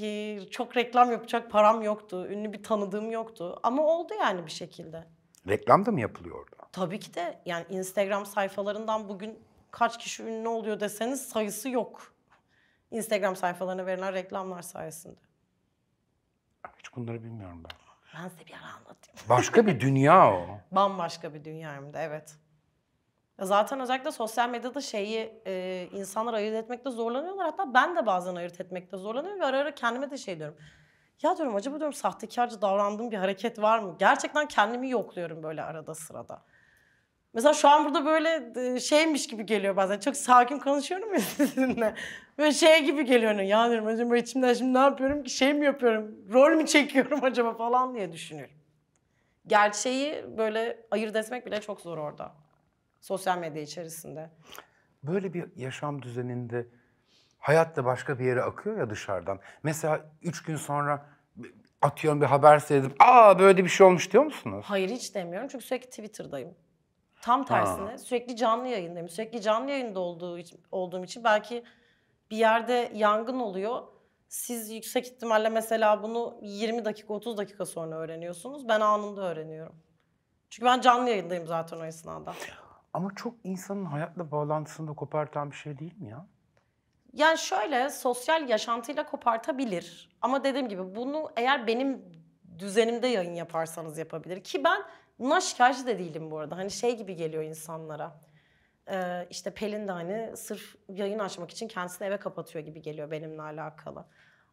Ee, çok reklam yapacak param yoktu, ünlü bir tanıdığım yoktu. Ama oldu yani bir şekilde. Reklam da mı yapılıyor Tabii ki de. Yani Instagram sayfalarından bugün kaç kişi ünlü oluyor deseniz sayısı yok. Instagram sayfalarına verilen reklamlar sayesinde. Ah, hiç bunları bilmiyorum ben. Ben size bir ara anlatayım. Başka bir dünya o. Bambaşka bir dünya hem de evet. Zaten özellikle sosyal medyada şeyi e, insanlar ayırt etmekte zorlanıyorlar. Hatta ben de bazen ayırt etmekte zorlanıyorum ve ara ara kendime de şey diyorum. Ya diyorum acaba diyorum sahtekarca davrandığım bir hareket var mı? Gerçekten kendimi yokluyorum böyle arada sırada. Mesela şu an burada böyle e, şeymiş gibi geliyor bazen. Çok sakin konuşuyorum ya sizinle. Böyle şey gibi geliyor. Hani, ya diyorum acaba içimden şimdi ne yapıyorum ki? Şey mi yapıyorum? Rol mü çekiyorum acaba falan diye düşünüyorum. Gerçeği böyle ayırt etmek bile çok zor orada sosyal medya içerisinde. Böyle bir yaşam düzeninde hayat da başka bir yere akıyor ya dışarıdan. Mesela üç gün sonra atıyorum bir haber seyredip aa böyle bir şey olmuş diyor musunuz? Hayır hiç demiyorum çünkü sürekli Twitter'dayım. Tam tersine ha. sürekli canlı yayındayım. Sürekli canlı yayında olduğu için, olduğum için belki bir yerde yangın oluyor. Siz yüksek ihtimalle mesela bunu 20 dakika 30 dakika sonra öğreniyorsunuz. Ben anında öğreniyorum. Çünkü ben canlı yayındayım zaten o esnada. Ama çok insanın hayatla bağlantısını da kopartan bir şey değil mi ya? Yani şöyle sosyal yaşantıyla kopartabilir. Ama dediğim gibi bunu eğer benim düzenimde yayın yaparsanız yapabilir. Ki ben naşkaj da değilim bu arada. Hani şey gibi geliyor insanlara. Ee, işte Pelin de hani sırf yayın açmak için kendisini eve kapatıyor gibi geliyor benimle alakalı.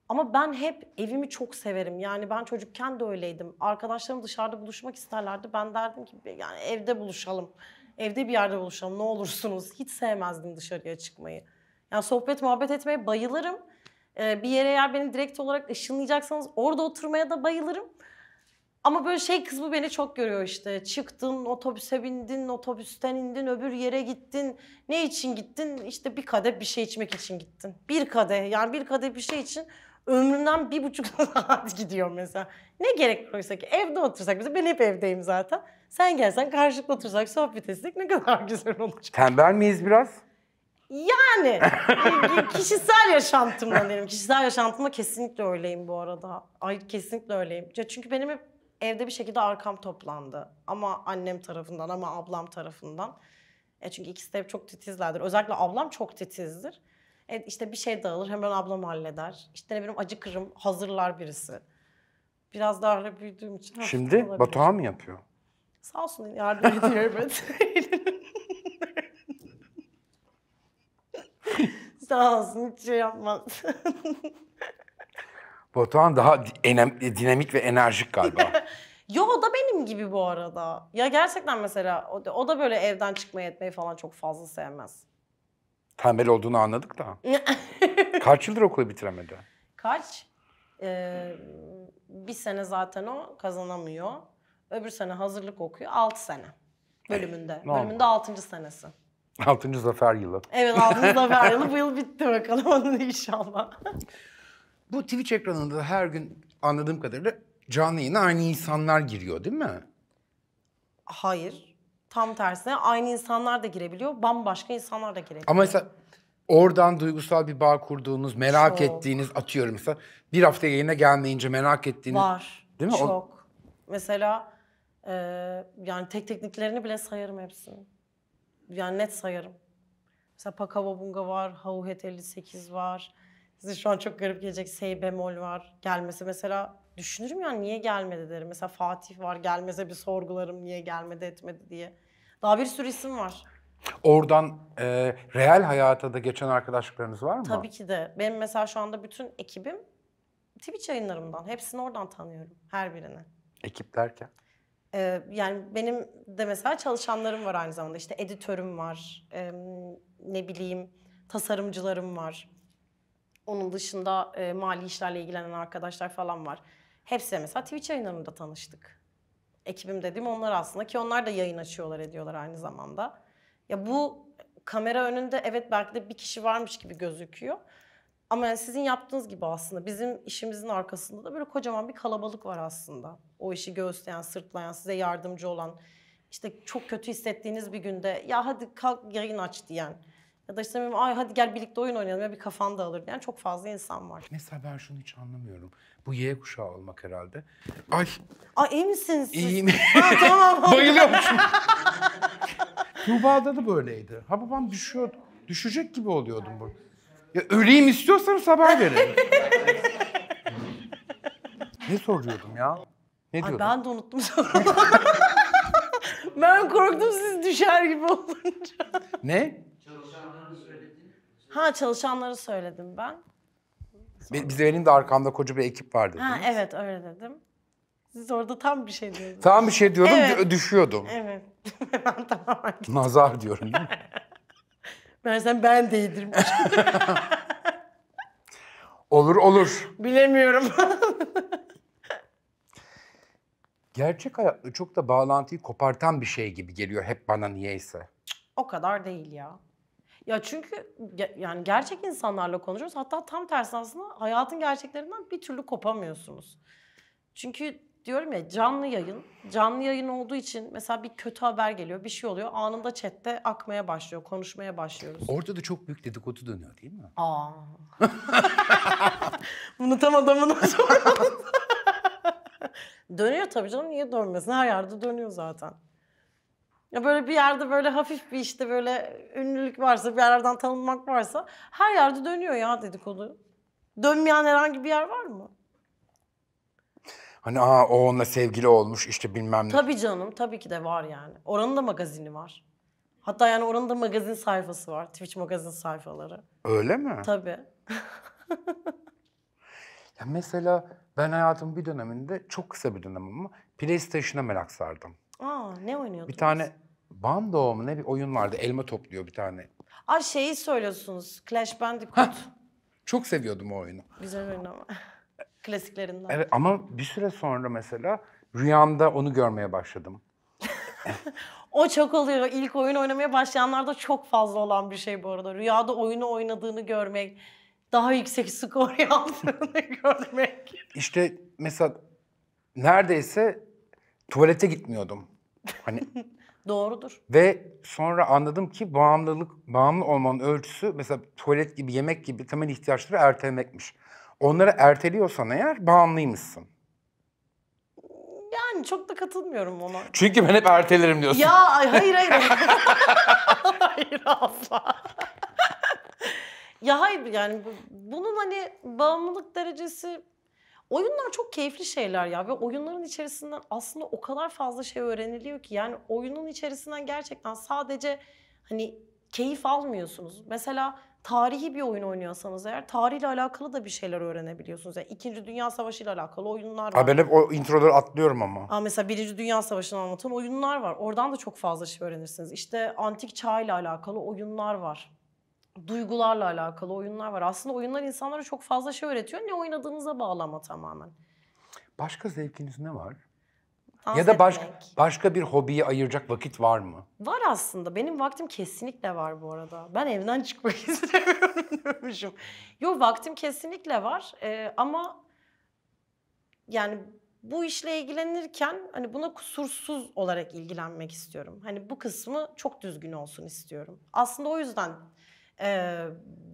Ama ben hep evimi çok severim. Yani ben çocukken de öyleydim. Arkadaşlarım dışarıda buluşmak isterlerdi. Ben derdim ki yani evde buluşalım. Evde bir yerde buluşalım ne olursunuz. Hiç sevmezdim dışarıya çıkmayı. Yani sohbet muhabbet etmeye bayılırım. Ee, bir yere eğer beni direkt olarak ışınlayacaksanız orada oturmaya da bayılırım. Ama böyle şey kız bu beni çok görüyor işte. Çıktın, otobüse bindin, otobüsten indin, öbür yere gittin. Ne için gittin? İşte bir kadeh bir şey içmek için gittin. Bir kadeh, yani bir kadeh bir şey için ömrümden bir buçuk saat gidiyor mesela. Ne gerek oysa ki evde otursak mesela ben hep evdeyim zaten. Sen gelsen karşılıklı otursak, sohbet etsek ne kadar güzel olacak. Tembel miyiz biraz? Yani kişisel yaşantımdan derim. Kişisel yaşantıma kesinlikle öyleyim bu arada. Ay kesinlikle öyleyim. çünkü benim hep evde bir şekilde arkam toplandı. Ama annem tarafından ama ablam tarafından. E çünkü ikisi de hep çok titizlerdir. Özellikle ablam çok titizdir. E işte bir şey dağılır hemen ablam halleder. İşte ne benim acıkırım hazırlar birisi. Biraz daha öyle büyüdüğüm için. Şimdi Batuhan mı yapıyor? Sağ olsun yardım ediyor evet. Sağ olsun hiç şey yapmaz. Batuhan daha dinamik ve enerjik galiba. Yo o da benim gibi bu arada. Ya gerçekten mesela o da, o da böyle evden çıkmayı etmeyi falan çok fazla sevmez. Tembel olduğunu anladık da. Kaç yıldır okulu bitiremedi? Kaç? Ee, bir sene zaten o kazanamıyor. Öbür sene hazırlık okuyor. altı sene bölümünde. Normal. Bölümünde 6. senesi. Altıncı zafer yılı. Evet altıncı zafer yılı. Bu yıl bitti bakalım onun inşallah. Bu Twitch ekranında her gün anladığım kadarıyla canlı yayına aynı insanlar giriyor değil mi? Hayır. Tam tersine aynı insanlar da girebiliyor, bambaşka insanlar da girebiliyor. Ama mesela oradan duygusal bir bağ kurduğunuz, merak Çok. ettiğiniz atıyorum mesela bir hafta yayına gelmeyince merak ettiğiniz... Var. Değil mi? Çok. O... Mesela ee, yani tek tekniklerini bile sayarım hepsini. Yani net sayarım. Mesela Pakava Bunga var, Hauhet 58 var. Size şu an çok garip gelecek Sey bemol var. Gelmesi mesela düşünürüm yani niye gelmedi derim. Mesela Fatih var gelmese bir sorgularım niye gelmedi etmedi diye. Daha bir sürü isim var. Oradan e, real hayata da geçen arkadaşlıklarınız var mı? Tabii ki de. Benim mesela şu anda bütün ekibim Twitch yayınlarımdan. Hepsini oradan tanıyorum her birini. Ekip derken? Ee, yani benim de mesela çalışanlarım var aynı zamanda. İşte editörüm var, e, ne bileyim tasarımcılarım var. Onun dışında e, mali işlerle ilgilenen arkadaşlar falan var. Hepsi mesela Twitch yayınlarında tanıştık. Ekibim dediğim onlar aslında ki onlar da yayın açıyorlar ediyorlar aynı zamanda. Ya bu kamera önünde evet belki de bir kişi varmış gibi gözüküyor. Ama yani sizin yaptığınız gibi aslında bizim işimizin arkasında da böyle kocaman bir kalabalık var aslında. O işi göğüsleyen, sırtlayan, size yardımcı olan, işte çok kötü hissettiğiniz bir günde ya hadi kalk yayın aç diyen ya da işte ay hadi gel birlikte oyun oynayalım ya bir kafan da alır diyen çok fazla insan var. Mesela ben şunu hiç anlamıyorum. Bu Y kuşağı olmak herhalde. Ay. Ay iyi misin siz? İyiyim. Ha, tamam. Bayılıyorum şimdi. Tuğba'da da böyleydi. Ha babam düşüyordu düşecek gibi oluyordum burada. Ya öleyim istiyorsanız haber verin. ne soruyordum ya? Ne diyordum? Ay ben de unuttum soruları. ben korktum siz düşer gibi olunca. Ne? Ha çalışanları söyledim ben. Sonra. benim de arkamda koca bir ekip vardı. Ha, evet öyle dedim. Siz orada tam bir şey diyordunuz. Tam bir şey diyordum evet. düşüyordum. Evet. ben tamam. Nazar diyorum değil mi? Meğersem ben de olur olur. Bilemiyorum. Gerçek hayatla çok da bağlantıyı kopartan bir şey gibi geliyor hep bana niyeyse. O kadar değil ya. Ya çünkü ge- yani gerçek insanlarla konuşuyoruz. Hatta tam tersi aslında hayatın gerçeklerinden bir türlü kopamıyorsunuz. Çünkü diyorum ya canlı yayın. Canlı yayın olduğu için mesela bir kötü haber geliyor, bir şey oluyor. Anında chatte akmaya başlıyor, konuşmaya başlıyoruz. Orada da çok büyük dedikodu dönüyor değil mi? Aa. Bunu tam adamına soralım. dönüyor tabii canım niye dönmesin? Her yerde dönüyor zaten. Ya böyle bir yerde böyle hafif bir işte böyle ünlülük varsa, bir yerden tanınmak varsa her yerde dönüyor ya dedikodu. Dönmeyen herhangi bir yer var mı? Hani aa o onunla sevgili olmuş işte bilmem ne. Tabii canım tabii ki de var yani. Oranın da magazini var. Hatta yani oranın da magazin sayfası var. Twitch magazin sayfaları. Öyle mi? Tabii. ya mesela ben hayatımın bir döneminde çok kısa bir dönem ama PlayStation'a merak sardım. Aa ne oynuyordunuz? Bir tane Bando mu ne bir oyun vardı. Elma topluyor bir tane. Aa şeyi söylüyorsunuz. Clash Bandicoot. Hah, çok seviyordum o oyunu. Güzel oyun ama klasiklerinden. Evet ama bir süre sonra mesela rüyamda onu görmeye başladım. o çok oluyor. İlk oyun oynamaya başlayanlarda çok fazla olan bir şey bu arada. Rüyada oyunu oynadığını görmek, daha yüksek skor yaptığını görmek. İşte mesela neredeyse tuvalete gitmiyordum. Hani Doğrudur. Ve sonra anladım ki bağımlılık, bağımlı olmanın ölçüsü mesela tuvalet gibi, yemek gibi temel ihtiyaçları ertelemekmiş onları erteliyorsan eğer bağımlıymışsın. Yani çok da katılmıyorum ona. Çünkü ben hep ertelerim diyorsun. Ya hayır hayır. hayır asla. ya hayır yani bunun hani bağımlılık derecesi Oyunlar çok keyifli şeyler ya ve oyunların içerisinden aslında o kadar fazla şey öğreniliyor ki yani oyunun içerisinden gerçekten sadece hani keyif almıyorsunuz. Mesela tarihi bir oyun oynuyorsanız eğer tarihle alakalı da bir şeyler öğrenebiliyorsunuz. Yani İkinci Dünya Savaşı ile alakalı oyunlar var. Aa, ben hep o introları atlıyorum ama. Aa, mesela Birinci Dünya Savaşı'nı anlatan oyunlar var. Oradan da çok fazla şey öğrenirsiniz. İşte antik çağ ile alakalı oyunlar var. Duygularla alakalı oyunlar var. Aslında oyunlar insanlara çok fazla şey öğretiyor. Ne oynadığınıza bağlı ama tamamen. Başka zevkiniz ne var? Az ya da baş, başka bir hobiye ayıracak vakit var mı? Var aslında. Benim vaktim kesinlikle var bu arada. Ben evden çıkmak istemiyorum demişim. Yok vaktim kesinlikle var ee, ama yani bu işle ilgilenirken hani buna kusursuz olarak ilgilenmek istiyorum. Hani bu kısmı çok düzgün olsun istiyorum. Aslında o yüzden e,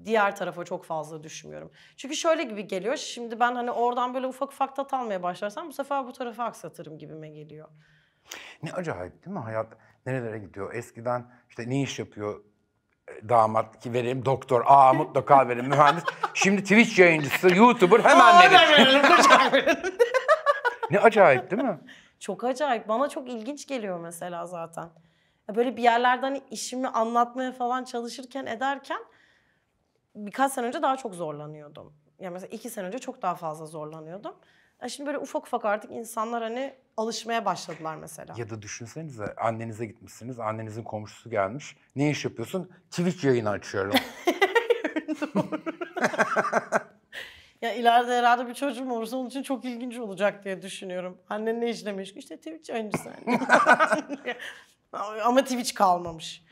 diğer tarafa çok fazla düşmüyorum. Çünkü şöyle gibi geliyor. Şimdi ben hani oradan böyle ufak ufak tat almaya başlarsam bu sefer bu tarafa aksatırım gibime geliyor. Ne acayip değil mi hayat? Nerelere gidiyor? Eskiden işte ne iş yapıyor e, damat ki vereyim doktor aa mutlaka vereyim mühendis. Şimdi Twitch yayıncısı, YouTuber hemen verin. ne acayip değil mi? Çok acayip. Bana çok ilginç geliyor mesela zaten böyle bir yerlerden hani işimi anlatmaya falan çalışırken ederken birkaç sene önce daha çok zorlanıyordum. Yani mesela iki sene önce çok daha fazla zorlanıyordum. Yani şimdi böyle ufak ufak artık insanlar hani alışmaya başladılar mesela. Ya da düşünsenize annenize gitmişsiniz, annenizin komşusu gelmiş. Ne iş yapıyorsun? Twitch yayını açıyorum. ya ileride herhalde bir çocuğum olursa onun için çok ilginç olacak diye düşünüyorum. Annen ne işlemiş meşgul? İşte Twitch yayıncısı. Ama Twitch kalmamış.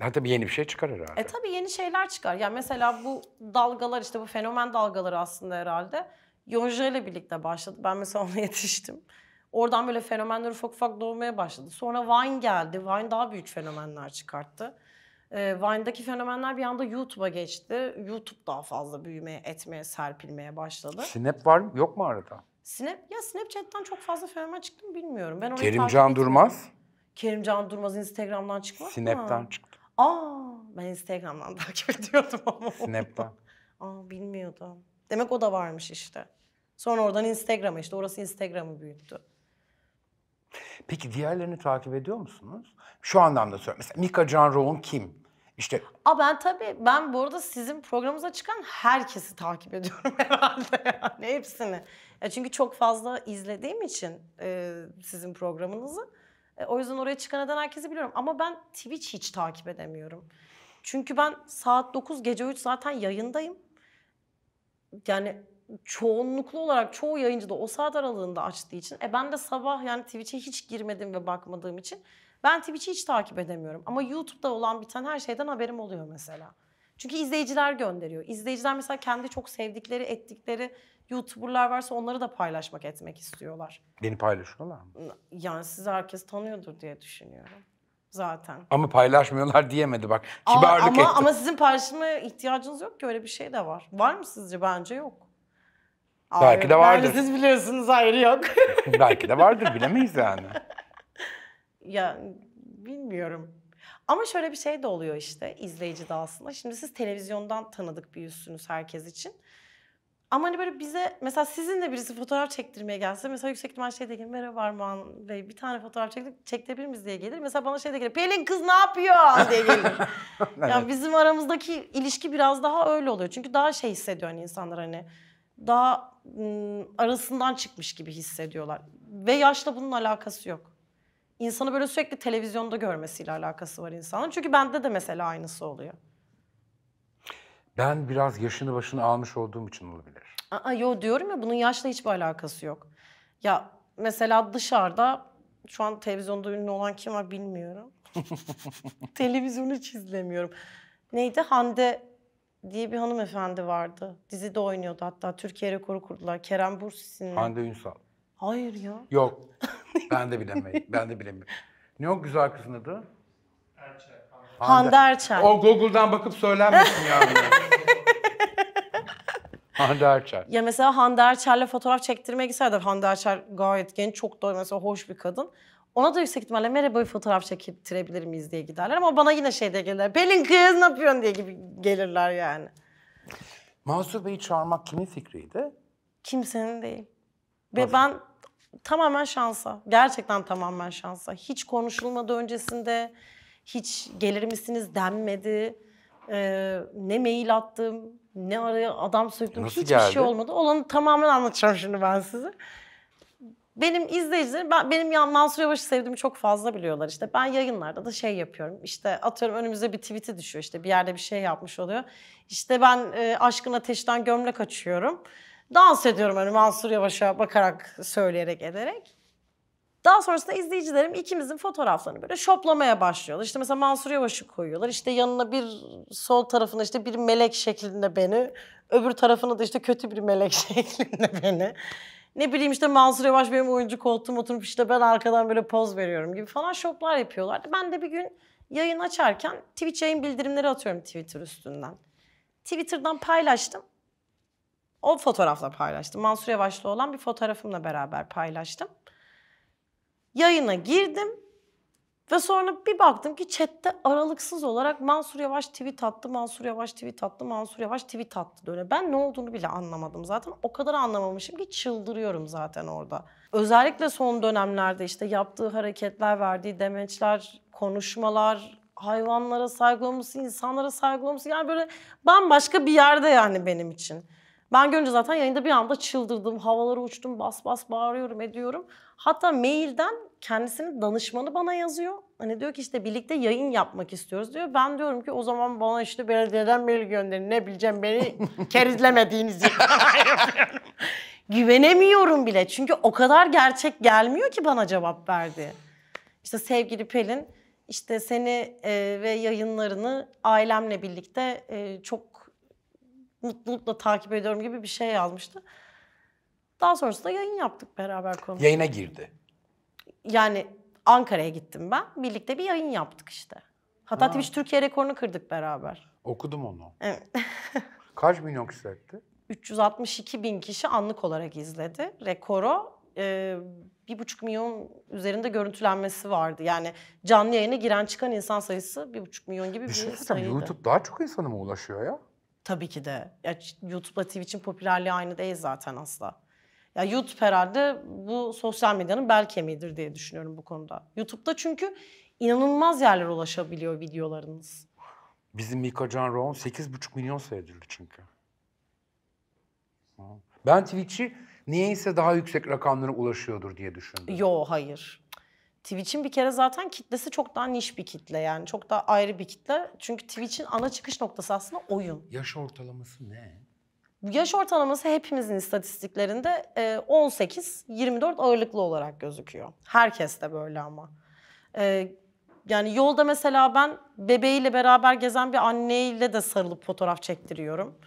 Ha tabii yeni bir şey çıkar herhalde. E tabii yeni şeyler çıkar. Yani mesela bu dalgalar işte bu fenomen dalgaları aslında herhalde. Yonja ile birlikte başladı. Ben mesela ona yetiştim. Oradan böyle fenomenler ufak ufak doğmaya başladı. Sonra Vine geldi. Vine daha büyük fenomenler çıkarttı. E, Vine'daki fenomenler bir anda YouTube'a geçti. YouTube daha fazla büyümeye, etmeye, serpilmeye başladı. Snap var mı? Yok mu arada? Snap, ya Snapchat'ten çok fazla fenomen çıktı mı bilmiyorum. Ben onu. Kerimcan Durmaz? Kerimcan Durmaz Instagram'dan çıkmaz Snap'ten mı? Snap'ten çıktı. Aa ben Instagram'dan takip ediyordum ama. Snap'ten. Aa bilmiyordum. Demek o da varmış işte. Sonra oradan Instagram'a işte orası Instagram'ı büyüttü. Peki diğerlerini takip ediyor musunuz? Şu anlamda söyle, Mesela Mika Can Rohn kim? İşte... Aa ben tabii, ben bu arada sizin programınıza çıkan herkesi takip ediyorum herhalde yani hepsini. Ya çünkü çok fazla izlediğim için e, sizin programınızı. E, o yüzden oraya çıkan eden herkesi biliyorum. Ama ben Twitch hiç takip edemiyorum. Çünkü ben saat 9 gece 3 zaten yayındayım. Yani çoğunluklu olarak çoğu yayıncı da o saat aralığında açtığı için. E ben de sabah yani Twitch'e hiç girmedim ve bakmadığım için ben Twitch'i hiç takip edemiyorum. Ama YouTube'da olan biten her şeyden haberim oluyor mesela. Çünkü izleyiciler gönderiyor. İzleyiciler mesela kendi çok sevdikleri, ettikleri YouTuber'lar varsa onları da paylaşmak etmek istiyorlar. Beni paylaşıyorlar mı? Yani sizi herkes tanıyordur diye düşünüyorum zaten. Ama paylaşmıyorlar diyemedi bak. Kibarlık ama, ama, Ama sizin paylaşma ihtiyacınız yok ki öyle bir şey de var. Var mı sizce? Bence yok. Belki Belki de vardır. Yani siz biliyorsunuz ayrı yok. Belki de vardır bilemeyiz yani. ya bilmiyorum. Ama şöyle bir şey de oluyor işte izleyici de aslında. Şimdi siz televizyondan tanıdık bir yüzsünüz herkes için. Ama hani böyle bize mesela sizin de birisi fotoğraf çektirmeye gelse mesela yüksek ihtimal şey diye merhaba Armağan Bey bir tane fotoğraf çektik çektirebilir miyiz diye gelir. Mesela bana şey de gelir Pelin kız ne yapıyor diye gelir. evet. yani bizim aramızdaki ilişki biraz daha öyle oluyor. Çünkü daha şey hissediyor hani insanlar hani daha ım, arasından çıkmış gibi hissediyorlar. Ve yaşla bunun alakası yok. İnsanı böyle sürekli televizyonda görmesiyle alakası var insanın. Çünkü bende de mesela aynısı oluyor. Ben biraz yaşını başını almış olduğum için olabilir. Aa, yo diyorum ya bunun yaşla hiçbir alakası yok. Ya mesela dışarıda şu an televizyonda ünlü olan kim var bilmiyorum. Televizyonu hiç izlemiyorum. Neydi? Hande diye bir hanımefendi vardı. Dizide oynuyordu hatta. Türkiye rekoru kurdular. Kerem Bursin'le. Hande Ünsal. Hayır ya. Yok. ben de bilemedim. Ben de bilemiyorum. Ne o güzel kızın adı? Erçel. Hande, Hande Erçel. O Google'dan bakıp söylenmesin yani. Hande Erçel. Ya mesela Hande Erçel'le fotoğraf çektirmeye gitseydi Hande Erçel gayet genç, çok da mesela hoş bir kadın. Ona da yüksek ihtimalle merhaba bir fotoğraf çektirebilir miyiz diye giderler ama bana yine şey diye gelirler. Pelin kız ne yapıyorsun diye gibi gelirler yani. Mansur Bey'i çağırmak kimin fikriydi? Kimsenin değil. Ve Nasıl? ben tamamen şansa. Gerçekten tamamen şansa. Hiç konuşulmadı öncesinde. Hiç gelir misiniz denmedi. Ee, ne mail attım, ne araya adam sürüktüm. Nasıl Hiçbir şey geldi? şey olmadı. Olanı tamamen anlatacağım şimdi ben size. Benim izleyicilerim, ben, benim ya Mansur Yavaş'ı sevdiğimi çok fazla biliyorlar işte. Ben yayınlarda da şey yapıyorum. İşte atıyorum önümüze bir tweet'i düşüyor işte bir yerde bir şey yapmış oluyor. İşte ben e, aşkın ateşten gömlek açıyorum. Dans ediyorum hani Mansur Yavaş'a bakarak, söyleyerek, ederek. Daha sonrasında izleyicilerim ikimizin fotoğraflarını böyle şoplamaya başlıyorlar. İşte mesela Mansur Yavaş'ı koyuyorlar. İşte yanına bir sol tarafında işte bir melek şeklinde beni. Öbür tarafında da işte kötü bir melek şeklinde beni. Ne bileyim işte Mansur Yavaş benim oyuncu koltuğum oturup işte ben arkadan böyle poz veriyorum gibi falan şoplar yapıyorlardı. Ben de bir gün yayın açarken Twitch yayın bildirimleri atıyorum Twitter üstünden. Twitter'dan paylaştım. O fotoğrafla paylaştım. Mansur Yavaş'la olan bir fotoğrafımla beraber paylaştım. Yayına girdim ve sonra bir baktım ki chatte aralıksız olarak Mansur Yavaş tweet attı, Mansur Yavaş tweet attı, Mansur Yavaş tweet attı böyle. Ben ne olduğunu bile anlamadım zaten. O kadar anlamamışım ki çıldırıyorum zaten orada. Özellikle son dönemlerde işte yaptığı hareketler, verdiği demeçler, konuşmalar, hayvanlara saygılı mısın, insanlara saygılı mısın? Yani böyle bambaşka bir yerde yani benim için. Ben görünce zaten yayında bir anda çıldırdım, havalara uçtum, bas bas bağırıyorum, ediyorum. Hatta mailden kendisinin danışmanı bana yazıyor. Hani diyor ki işte birlikte yayın yapmak istiyoruz diyor. Ben diyorum ki o zaman bana işte belediyeden mail gönderin. Ne bileceğim beni kerizlemediğinizi Güvenemiyorum bile. Çünkü o kadar gerçek gelmiyor ki bana cevap verdi. İşte sevgili Pelin işte seni e, ve yayınlarını ailemle birlikte e, çok mutlulukla takip ediyorum gibi bir şey yazmıştı. Daha sonrasında yayın yaptık beraber konu. Yayına girdi. Yani Ankara'ya gittim ben. Birlikte bir yayın yaptık işte. Hatta ha. Twitch Türkiye rekorunu kırdık beraber. Okudum onu. Evet. Kaç milyon kişi etti? 362 bin kişi anlık olarak izledi. Rekoru e, bir buçuk milyon üzerinde görüntülenmesi vardı. Yani canlı yayına giren çıkan insan sayısı bir buçuk milyon gibi bir, bir şey sayıydı. YouTube daha çok insana mı ulaşıyor ya? Tabii ki de. Ya YouTube'la Twitch'in popülerliği aynı değil zaten asla. Ya YouTube herhalde bu sosyal medyanın bel kemiğidir diye düşünüyorum bu konuda. YouTube'da çünkü inanılmaz yerlere ulaşabiliyor videolarınız. Bizim Mika Can Rowan 8,5 milyon seyredildi çünkü. Ben Twitch'i niyeyse daha yüksek rakamlara ulaşıyordur diye düşündüm. Yo hayır. Twitch'in bir kere zaten kitlesi çok daha niş bir kitle yani çok daha ayrı bir kitle. Çünkü Twitch'in ana çıkış noktası aslında oyun. Yaş ortalaması ne? Yaş ortalaması hepimizin istatistiklerinde 18-24 ağırlıklı olarak gözüküyor. Herkes de böyle ama. Yani yolda mesela ben bebeğiyle beraber gezen bir anneyle de sarılıp fotoğraf çektiriyorum.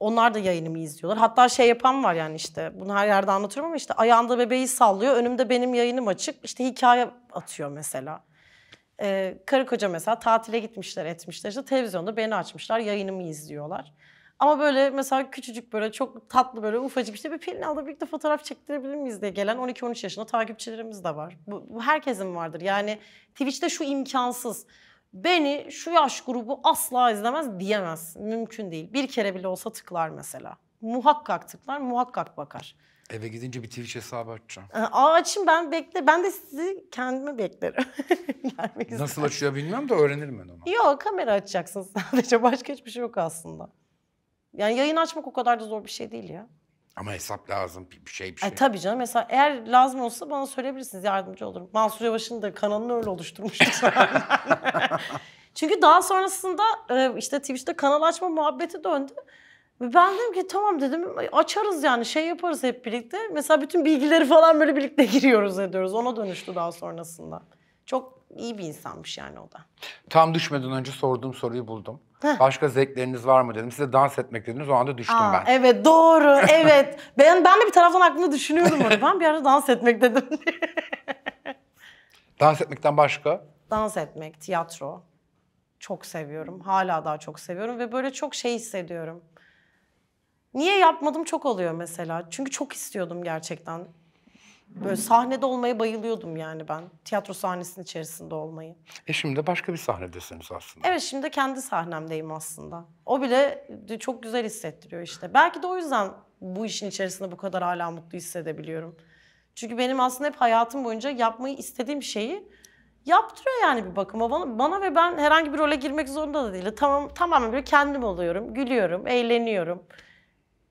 Onlar da yayınımı izliyorlar. Hatta şey yapan var yani işte bunu her yerde anlatıyorum ama işte ayağında bebeği sallıyor. Önümde benim yayınım açık. işte hikaye atıyor mesela. Ee, karı koca mesela tatile gitmişler etmişler. işte televizyonda beni açmışlar yayınımı izliyorlar. Ama böyle mesela küçücük böyle çok tatlı böyle ufacık işte bir Pelina'la birlikte fotoğraf çektirebilir miyiz diye gelen 12-13 yaşında takipçilerimiz de var. Bu, bu herkesin vardır. Yani Twitch'te şu imkansız. Beni şu yaş grubu asla izlemez diyemez. Mümkün değil. Bir kere bile olsa tıklar mesela. Muhakkak tıklar, muhakkak bakar. Eve gidince bir Twitch hesabı açacağım. Ee, aa açın ben bekle. Ben de sizi kendime beklerim. Nasıl açıyor bilmiyorum da öğrenirim ben onu. Yok kamera açacaksın sadece. Başka hiçbir şey yok aslında. Yani yayın açmak o kadar da zor bir şey değil ya. Ama hesap lazım bir şey bir e, şey. E, tabii canım mesela eğer lazım olsa bana söyleyebilirsiniz yardımcı olurum. Mansur Yavaş'ın da kanalını öyle oluşturmuştuk. Çünkü daha sonrasında e, işte Twitch'te kanal açma muhabbeti döndü. Ben dedim ki tamam dedim açarız yani şey yaparız hep birlikte. Mesela bütün bilgileri falan böyle birlikte giriyoruz ediyoruz. Ona dönüştü daha sonrasında. Çok iyi bir insanmış yani o da. Tam düşmeden önce sorduğum soruyu buldum. Heh. Başka zevkleriniz var mı dedim. Size dans etmek dediniz o anda düştüm Aa, ben. Evet doğru evet. ben, ben de bir taraftan aklımda düşünüyordum onu. Ben bir ara dans etmek dedim. dans etmekten başka? Dans etmek, tiyatro. Çok seviyorum. Hala daha çok seviyorum ve böyle çok şey hissediyorum. Niye yapmadım çok oluyor mesela. Çünkü çok istiyordum gerçekten. Böyle sahnede olmayı bayılıyordum yani ben. Tiyatro sahnesinin içerisinde olmayı. E şimdi başka bir sahnedesiniz aslında. Evet şimdi kendi sahnemdeyim aslında. O bile çok güzel hissettiriyor işte. Belki de o yüzden bu işin içerisinde bu kadar hala mutlu hissedebiliyorum. Çünkü benim aslında hep hayatım boyunca yapmayı istediğim şeyi yaptırıyor yani bir bakıma. Bana, bana ve ben herhangi bir role girmek zorunda da değil. Tamam, tamamen böyle kendim oluyorum, gülüyorum, eğleniyorum.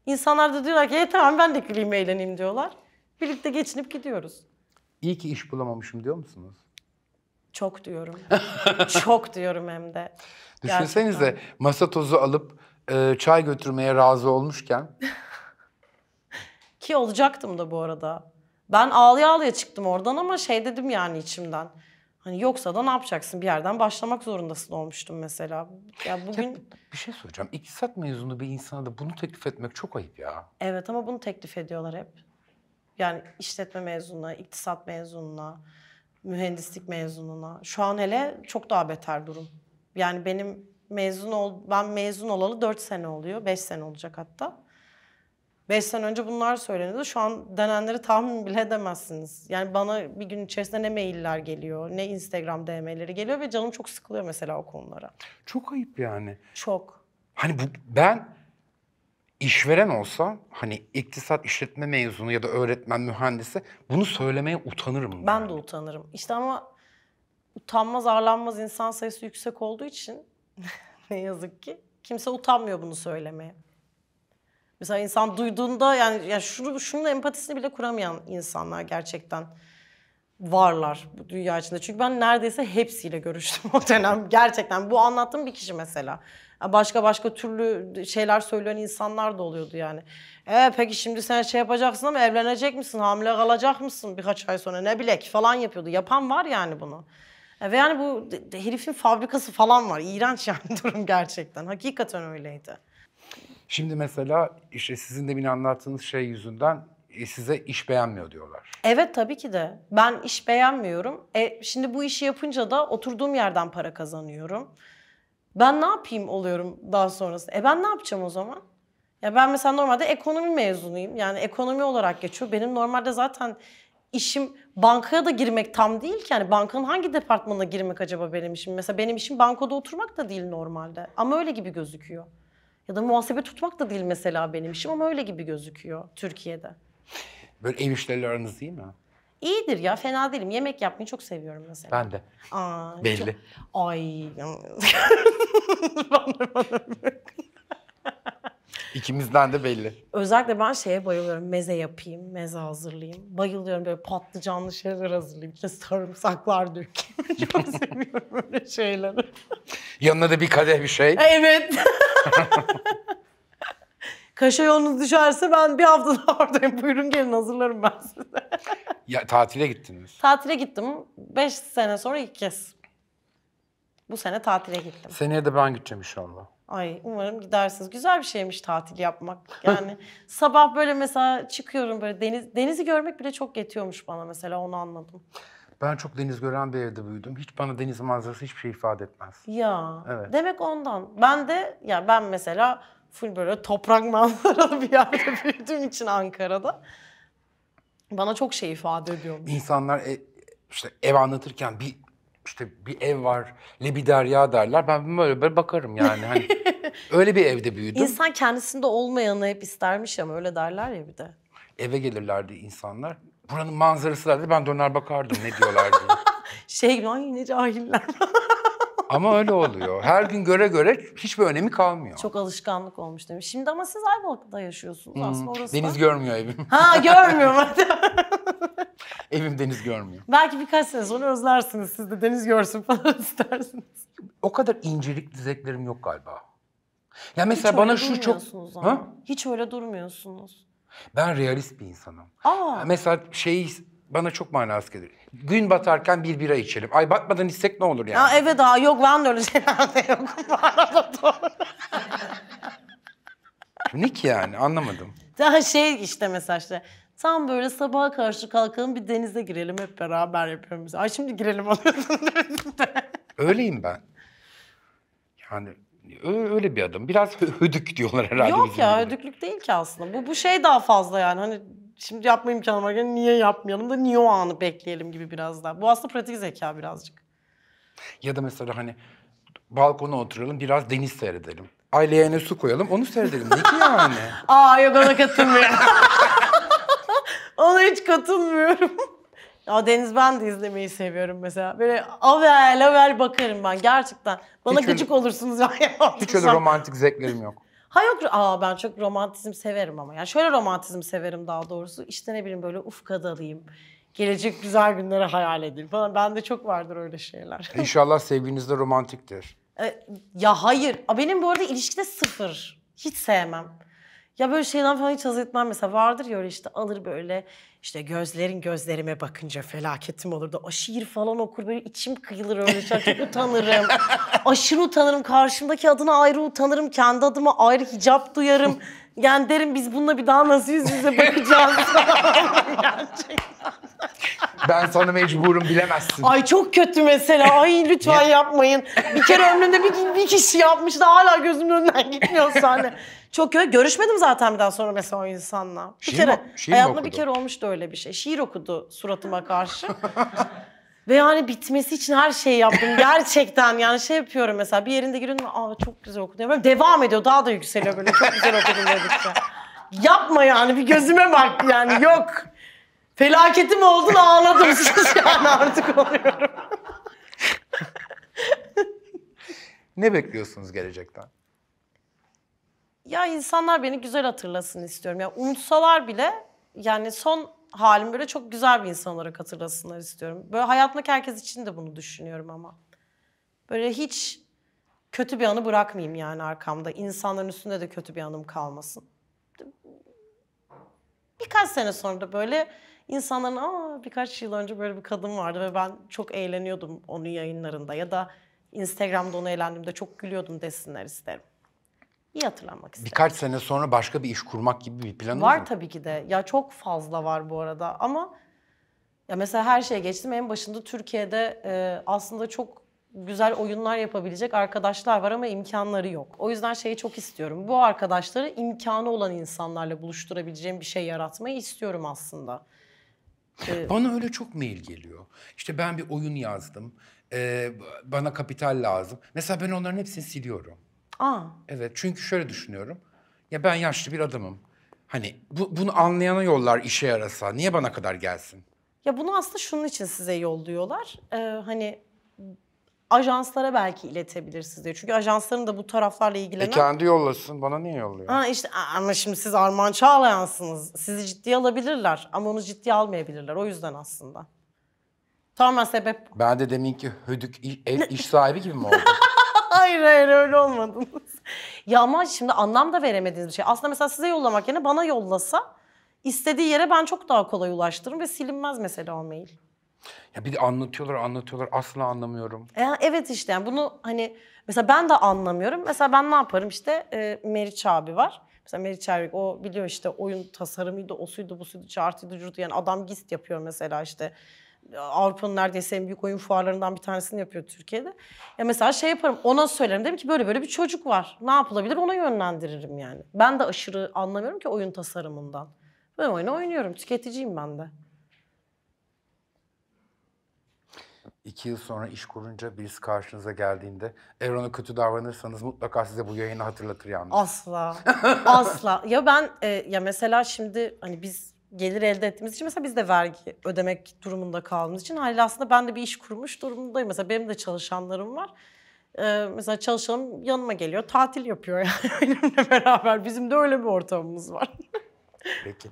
İnsanlar da diyorlar ki e, tamam ben de güleyim, eğleneyim diyorlar. Birlikte geçinip gidiyoruz. İyi ki iş bulamamışım diyor musunuz? Çok diyorum. Çok diyorum hem de. Düşünsenize Gerçekten. masa tozu alıp e, çay götürmeye razı olmuşken. Ki olacaktım da bu arada. Ben ağlaya ağlaya çıktım oradan ama şey dedim yani içimden. Hani yoksa da ne yapacaksın? Bir yerden başlamak zorundasın olmuştum mesela. Ya bugün ya bir şey soracağım. İktisat mezunu bir insana da bunu teklif etmek çok ayıp ya. Evet ama bunu teklif ediyorlar hep. Yani işletme mezununa, iktisat mezununa, mühendislik mezununa. Şu an hele çok daha beter durum. Yani benim mezun ol ben mezun olalı 4 sene oluyor. 5 sene olacak hatta. 5 sene önce bunlar söyleniyordu. Şu an denenleri tahmin bile edemezsiniz. Yani bana bir gün içerisinde ne mailler geliyor, ne Instagram DM'leri geliyor ve canım çok sıkılıyor mesela o konulara. Çok ayıp yani. Çok. Hani bu, ben işveren olsa hani iktisat işletme mezunu ya da öğretmen mühendisi bunu söylemeye utanırım. Ben yani. de utanırım. İşte ama utanmaz arlanmaz insan sayısı yüksek olduğu için ne yazık ki kimse utanmıyor bunu söylemeye. Mesela insan duyduğunda yani ya şunu şunun empatisini bile kuramayan insanlar gerçekten varlar bu dünya içinde. Çünkü ben neredeyse hepsiyle görüştüm o dönem. Gerçekten bu anlattığım bir kişi mesela. Başka başka türlü şeyler söyleyen insanlar da oluyordu yani. E peki şimdi sen şey yapacaksın ama evlenecek misin? Hamile kalacak mısın birkaç ay sonra? Ne bilek falan yapıyordu. Yapan var yani bunu. E, ve yani bu herifin fabrikası falan var. İğrenç yani durum gerçekten. Hakikaten öyleydi. Şimdi mesela işte sizin de beni anlattığınız şey yüzünden e, size iş beğenmiyor diyorlar. Evet tabii ki de. Ben iş beğenmiyorum. E, şimdi bu işi yapınca da oturduğum yerden para kazanıyorum. Ben ne yapayım oluyorum daha sonrasında. E ben ne yapacağım o zaman? Ya ben mesela normalde ekonomi mezunuyum. Yani ekonomi olarak geçiyor. Benim normalde zaten işim bankaya da girmek tam değil ki. Yani bankanın hangi departmanına girmek acaba benim işim? Mesela benim işim bankoda oturmak da değil normalde. Ama öyle gibi gözüküyor. Ya da muhasebe tutmak da değil mesela benim işim ama öyle gibi gözüküyor Türkiye'de. Böyle ev işleriyle aranız değil mi? İyidir ya fena değilim. Yemek yapmayı çok seviyorum mesela. Ben de. Aa, Belli. Çok... Ay. İkimizden de belli. Özellikle ben şeye bayılıyorum. Meze yapayım, meze hazırlayayım. Bayılıyorum böyle patlıcanlı şeyler hazırlayayım. İşte sarımsaklar dökeyim. Çok seviyorum böyle şeyleri. Yanına da bir kadeh bir şey. Evet. Kaşa yolunuz düşerse ben bir hafta daha oradayım. Buyurun gelin hazırlarım ben size. ya tatile gittiniz. Tatile gittim. Beş sene sonra ilk kez. Bu sene tatile gittim. Seneye de ben gideceğim inşallah. Ay umarım gidersiniz. Güzel bir şeymiş tatil yapmak. Yani sabah böyle mesela çıkıyorum böyle deniz denizi görmek bile çok yetiyormuş bana mesela onu anladım. Ben çok deniz gören bir evde büyüdüm. Hiç bana deniz manzarası hiçbir şey ifade etmez. Ya. Evet. Demek ondan. Ben de ya ben mesela full böyle toprak manzaralı bir yerde büyüdüğüm için Ankara'da bana çok şey ifade ediyor. İnsanlar e, işte ev anlatırken bir işte bir ev var, le bir Lebiderya derler. Ben böyle böyle bakarım yani. Hani öyle bir evde büyüdüm. İnsan kendisinde olmayanı hep istermiş ama öyle derler ya bir de. Eve gelirlerdi insanlar. Buranın manzarası derdi. Ben döner bakardım ne diyorlardı. şey gibi ay ne cahiller ama öyle oluyor. Her gün göre göre hiçbir önemi kalmıyor. Çok alışkanlık olmuş demiş. Şimdi ama siz Ayvalık'ta yaşıyorsunuz hmm. aslında orası. Deniz da... görmüyor evim. Ha görmüyor Evim deniz görmüyor. Belki birkaç sene sonra özlersiniz. Siz de deniz görsün falan istersiniz. O kadar incelik dizeklerim yok galiba. Ya mesela Hiç bana şu çok... Ha? Hiç öyle durmuyorsunuz. Ben realist bir insanım. Aa. Mesela şey bana çok manası gelir. Gün batarken bir bira içelim. Ay batmadan içsek ne olur yani? Ha, evet daha yok lan öyle şeyler yok. Bu ne ki yani anlamadım. Daha şey işte mesela işte tam böyle sabaha karşı kalkalım bir denize girelim hep beraber yapıyoruz. Ay şimdi girelim alıyorsun Öyleyim ben. Yani öyle bir adam. Biraz hödük diyorlar herhalde. Yok ya gibi. hödüklük değil ki aslında. Bu bu şey daha fazla yani. Hani Şimdi yapma imkanı varken niye yapmayalım da niye o anı bekleyelim gibi biraz daha. Bu aslında pratik zeka birazcık. Ya da mesela hani balkona oturalım biraz deniz seyredelim. Ay leğene su koyalım onu seyredelim. Ne ki yani? Aa yok ona katılmıyorum. ona hiç katılmıyorum. Ya Deniz ben de izlemeyi seviyorum mesela. Böyle avel avel bakarım ben gerçekten. Bana hiç gıcık öyle, olursunuz ya. Hiç öyle romantik zevklerim yok. Ha yok aa ben çok romantizm severim ama. Yani şöyle romantizm severim daha doğrusu. İşte ne bileyim böyle ufka dalayım. Gelecek güzel günlere hayal edeyim falan. Bende çok vardır öyle şeyler. E, inşallah sevginiz de romantiktir. E, ya hayır. Benim bu arada ilişkide sıfır. Hiç sevmem. Ya böyle şeyden falan hiç haz etmem mesela. Vardır ya öyle işte alır böyle işte gözlerin gözlerime bakınca felaketim olur da o şiir falan okur böyle içim kıyılır öyle şey. Çok utanırım. Aşırı utanırım. Karşımdaki adına ayrı utanırım. Kendi adıma ayrı hicap duyarım. Yani derim biz bununla bir daha nasıl yüz yüze bakacağız? Ben sana mecburum bilemezsin. Ay çok kötü mesela. Ay lütfen yapmayın. Bir kere ömründe bir, bir kişi yapmış da hala gözümün önünden gitmiyor sahne. Çok kötü. Görüşmedim zaten bir daha sonra mesela o insanla. Bir şiir kere mi, şiir hayatımda bir kere olmuştu öyle bir şey. Şiir okudu suratıma karşı. Ve yani bitmesi için her şeyi yaptım. Gerçekten yani şey yapıyorum mesela bir yerinde giriyorum. Aa çok güzel okudum. Böyle devam ediyor. Daha da yükseliyor böyle. Çok güzel okudum dedikçe. Yapma yani bir gözüme bak yani yok. Felaketim oldun ağladım siz yani artık oluyorum. ne bekliyorsunuz gelecekten? Ya insanlar beni güzel hatırlasın istiyorum. Ya yani unutsalar bile yani son halim böyle çok güzel bir insan olarak hatırlasınlar istiyorum. Böyle hayatımdaki herkes için de bunu düşünüyorum ama. Böyle hiç kötü bir anı bırakmayayım yani arkamda. İnsanların üstünde de kötü bir anım kalmasın. Birkaç sene sonra da böyle insanların aa birkaç yıl önce böyle bir kadın vardı ve ben çok eğleniyordum onun yayınlarında ya da Instagram'da onu eğlendiğimde çok gülüyordum desinler isterim iyi hatırlanmak isterim. Birkaç sene sonra başka bir iş kurmak gibi bir planınız var mı? Var tabii ki de. Ya çok fazla var bu arada ama ya mesela her şeye geçtim. En başında Türkiye'de e, aslında çok güzel oyunlar yapabilecek arkadaşlar var ama imkanları yok. O yüzden şeyi çok istiyorum. Bu arkadaşları imkanı olan insanlarla buluşturabileceğim bir şey yaratmayı istiyorum aslında. Ee, bana öyle çok mail geliyor. İşte ben bir oyun yazdım. Ee, bana kapital lazım. Mesela ben onların hepsini siliyorum. Aa. Evet çünkü şöyle düşünüyorum. Ya ben yaşlı bir adamım. Hani bu, bunu anlayana yollar işe yarasa niye bana kadar gelsin? Ya bunu aslında şunun için size yolluyorlar. Ee, hani ajanslara belki iletebilirsiniz diye. Çünkü ajansların da bu taraflarla e, ilgilenen... E kendi yollasın, bana niye yolluyor? Ha işte ama şimdi siz armağan Çağlayan'sınız. Sizi ciddiye alabilirler ama onu ciddiye almayabilirler. O yüzden aslında. Tamamen sebep Ben de deminki hödük ev iş sahibi gibi mi oldum? hayır hayır öyle olmadınız. ya ama şimdi anlam da veremediğiniz bir şey. Aslında mesela size yollamak yerine bana yollasa istediği yere ben çok daha kolay ulaştırırım ve silinmez mesela o mail. Ya bir de anlatıyorlar anlatıyorlar asla anlamıyorum. E, evet işte yani bunu hani mesela ben de anlamıyorum. Mesela ben ne yaparım işte e, Meriç abi var. Mesela Meriç abi o biliyor işte oyun tasarımıydı, o suydu, bu suydu, çartıydı, curdu. Yani adam gist yapıyor mesela işte. Avrupa'nın neredeyse en büyük oyun fuarlarından bir tanesini yapıyor Türkiye'de. Ya mesela şey yaparım ona söylerim derim ki böyle böyle bir çocuk var. Ne yapılabilir ona yönlendiririm yani. Ben de aşırı anlamıyorum ki oyun tasarımından. Ben oyunu oynuyorum. Tüketiciyim ben de. İki yıl sonra iş kurunca birisi karşınıza geldiğinde Erona kötü davranırsanız mutlaka size bu yayını hatırlatır yalnız. Asla. Asla. Ya ben e, ya mesela şimdi hani biz gelir elde ettiğimiz için mesela biz de vergi ödemek durumunda kaldığımız için haliyle aslında ben de bir iş kurmuş durumdayım. Mesela benim de çalışanlarım var. Ee, mesela çalışanım yanıma geliyor, tatil yapıyor yani benimle beraber. Bizim de öyle bir ortamımız var. Peki.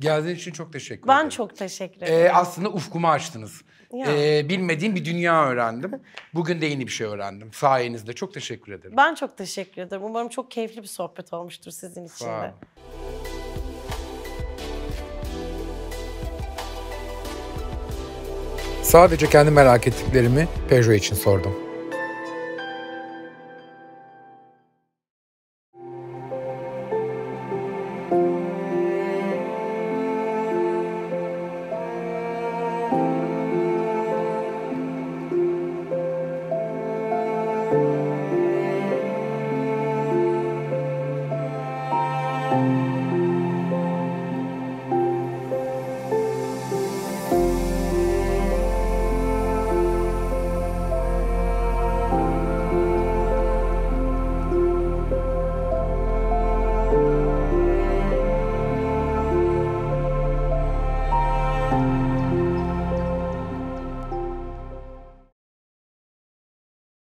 Geldiğiniz için çok teşekkür ederim. Ben çok teşekkür ee, ederim. Ee, aslında ufkumu açtınız. Ee, bilmediğim bir dünya öğrendim. Bugün de yeni bir şey öğrendim. Sayenizde çok teşekkür ederim. Ben çok teşekkür ederim. Umarım çok keyifli bir sohbet olmuştur sizin için de. Sadece kendi merak ettiklerimi Peugeot için sordum.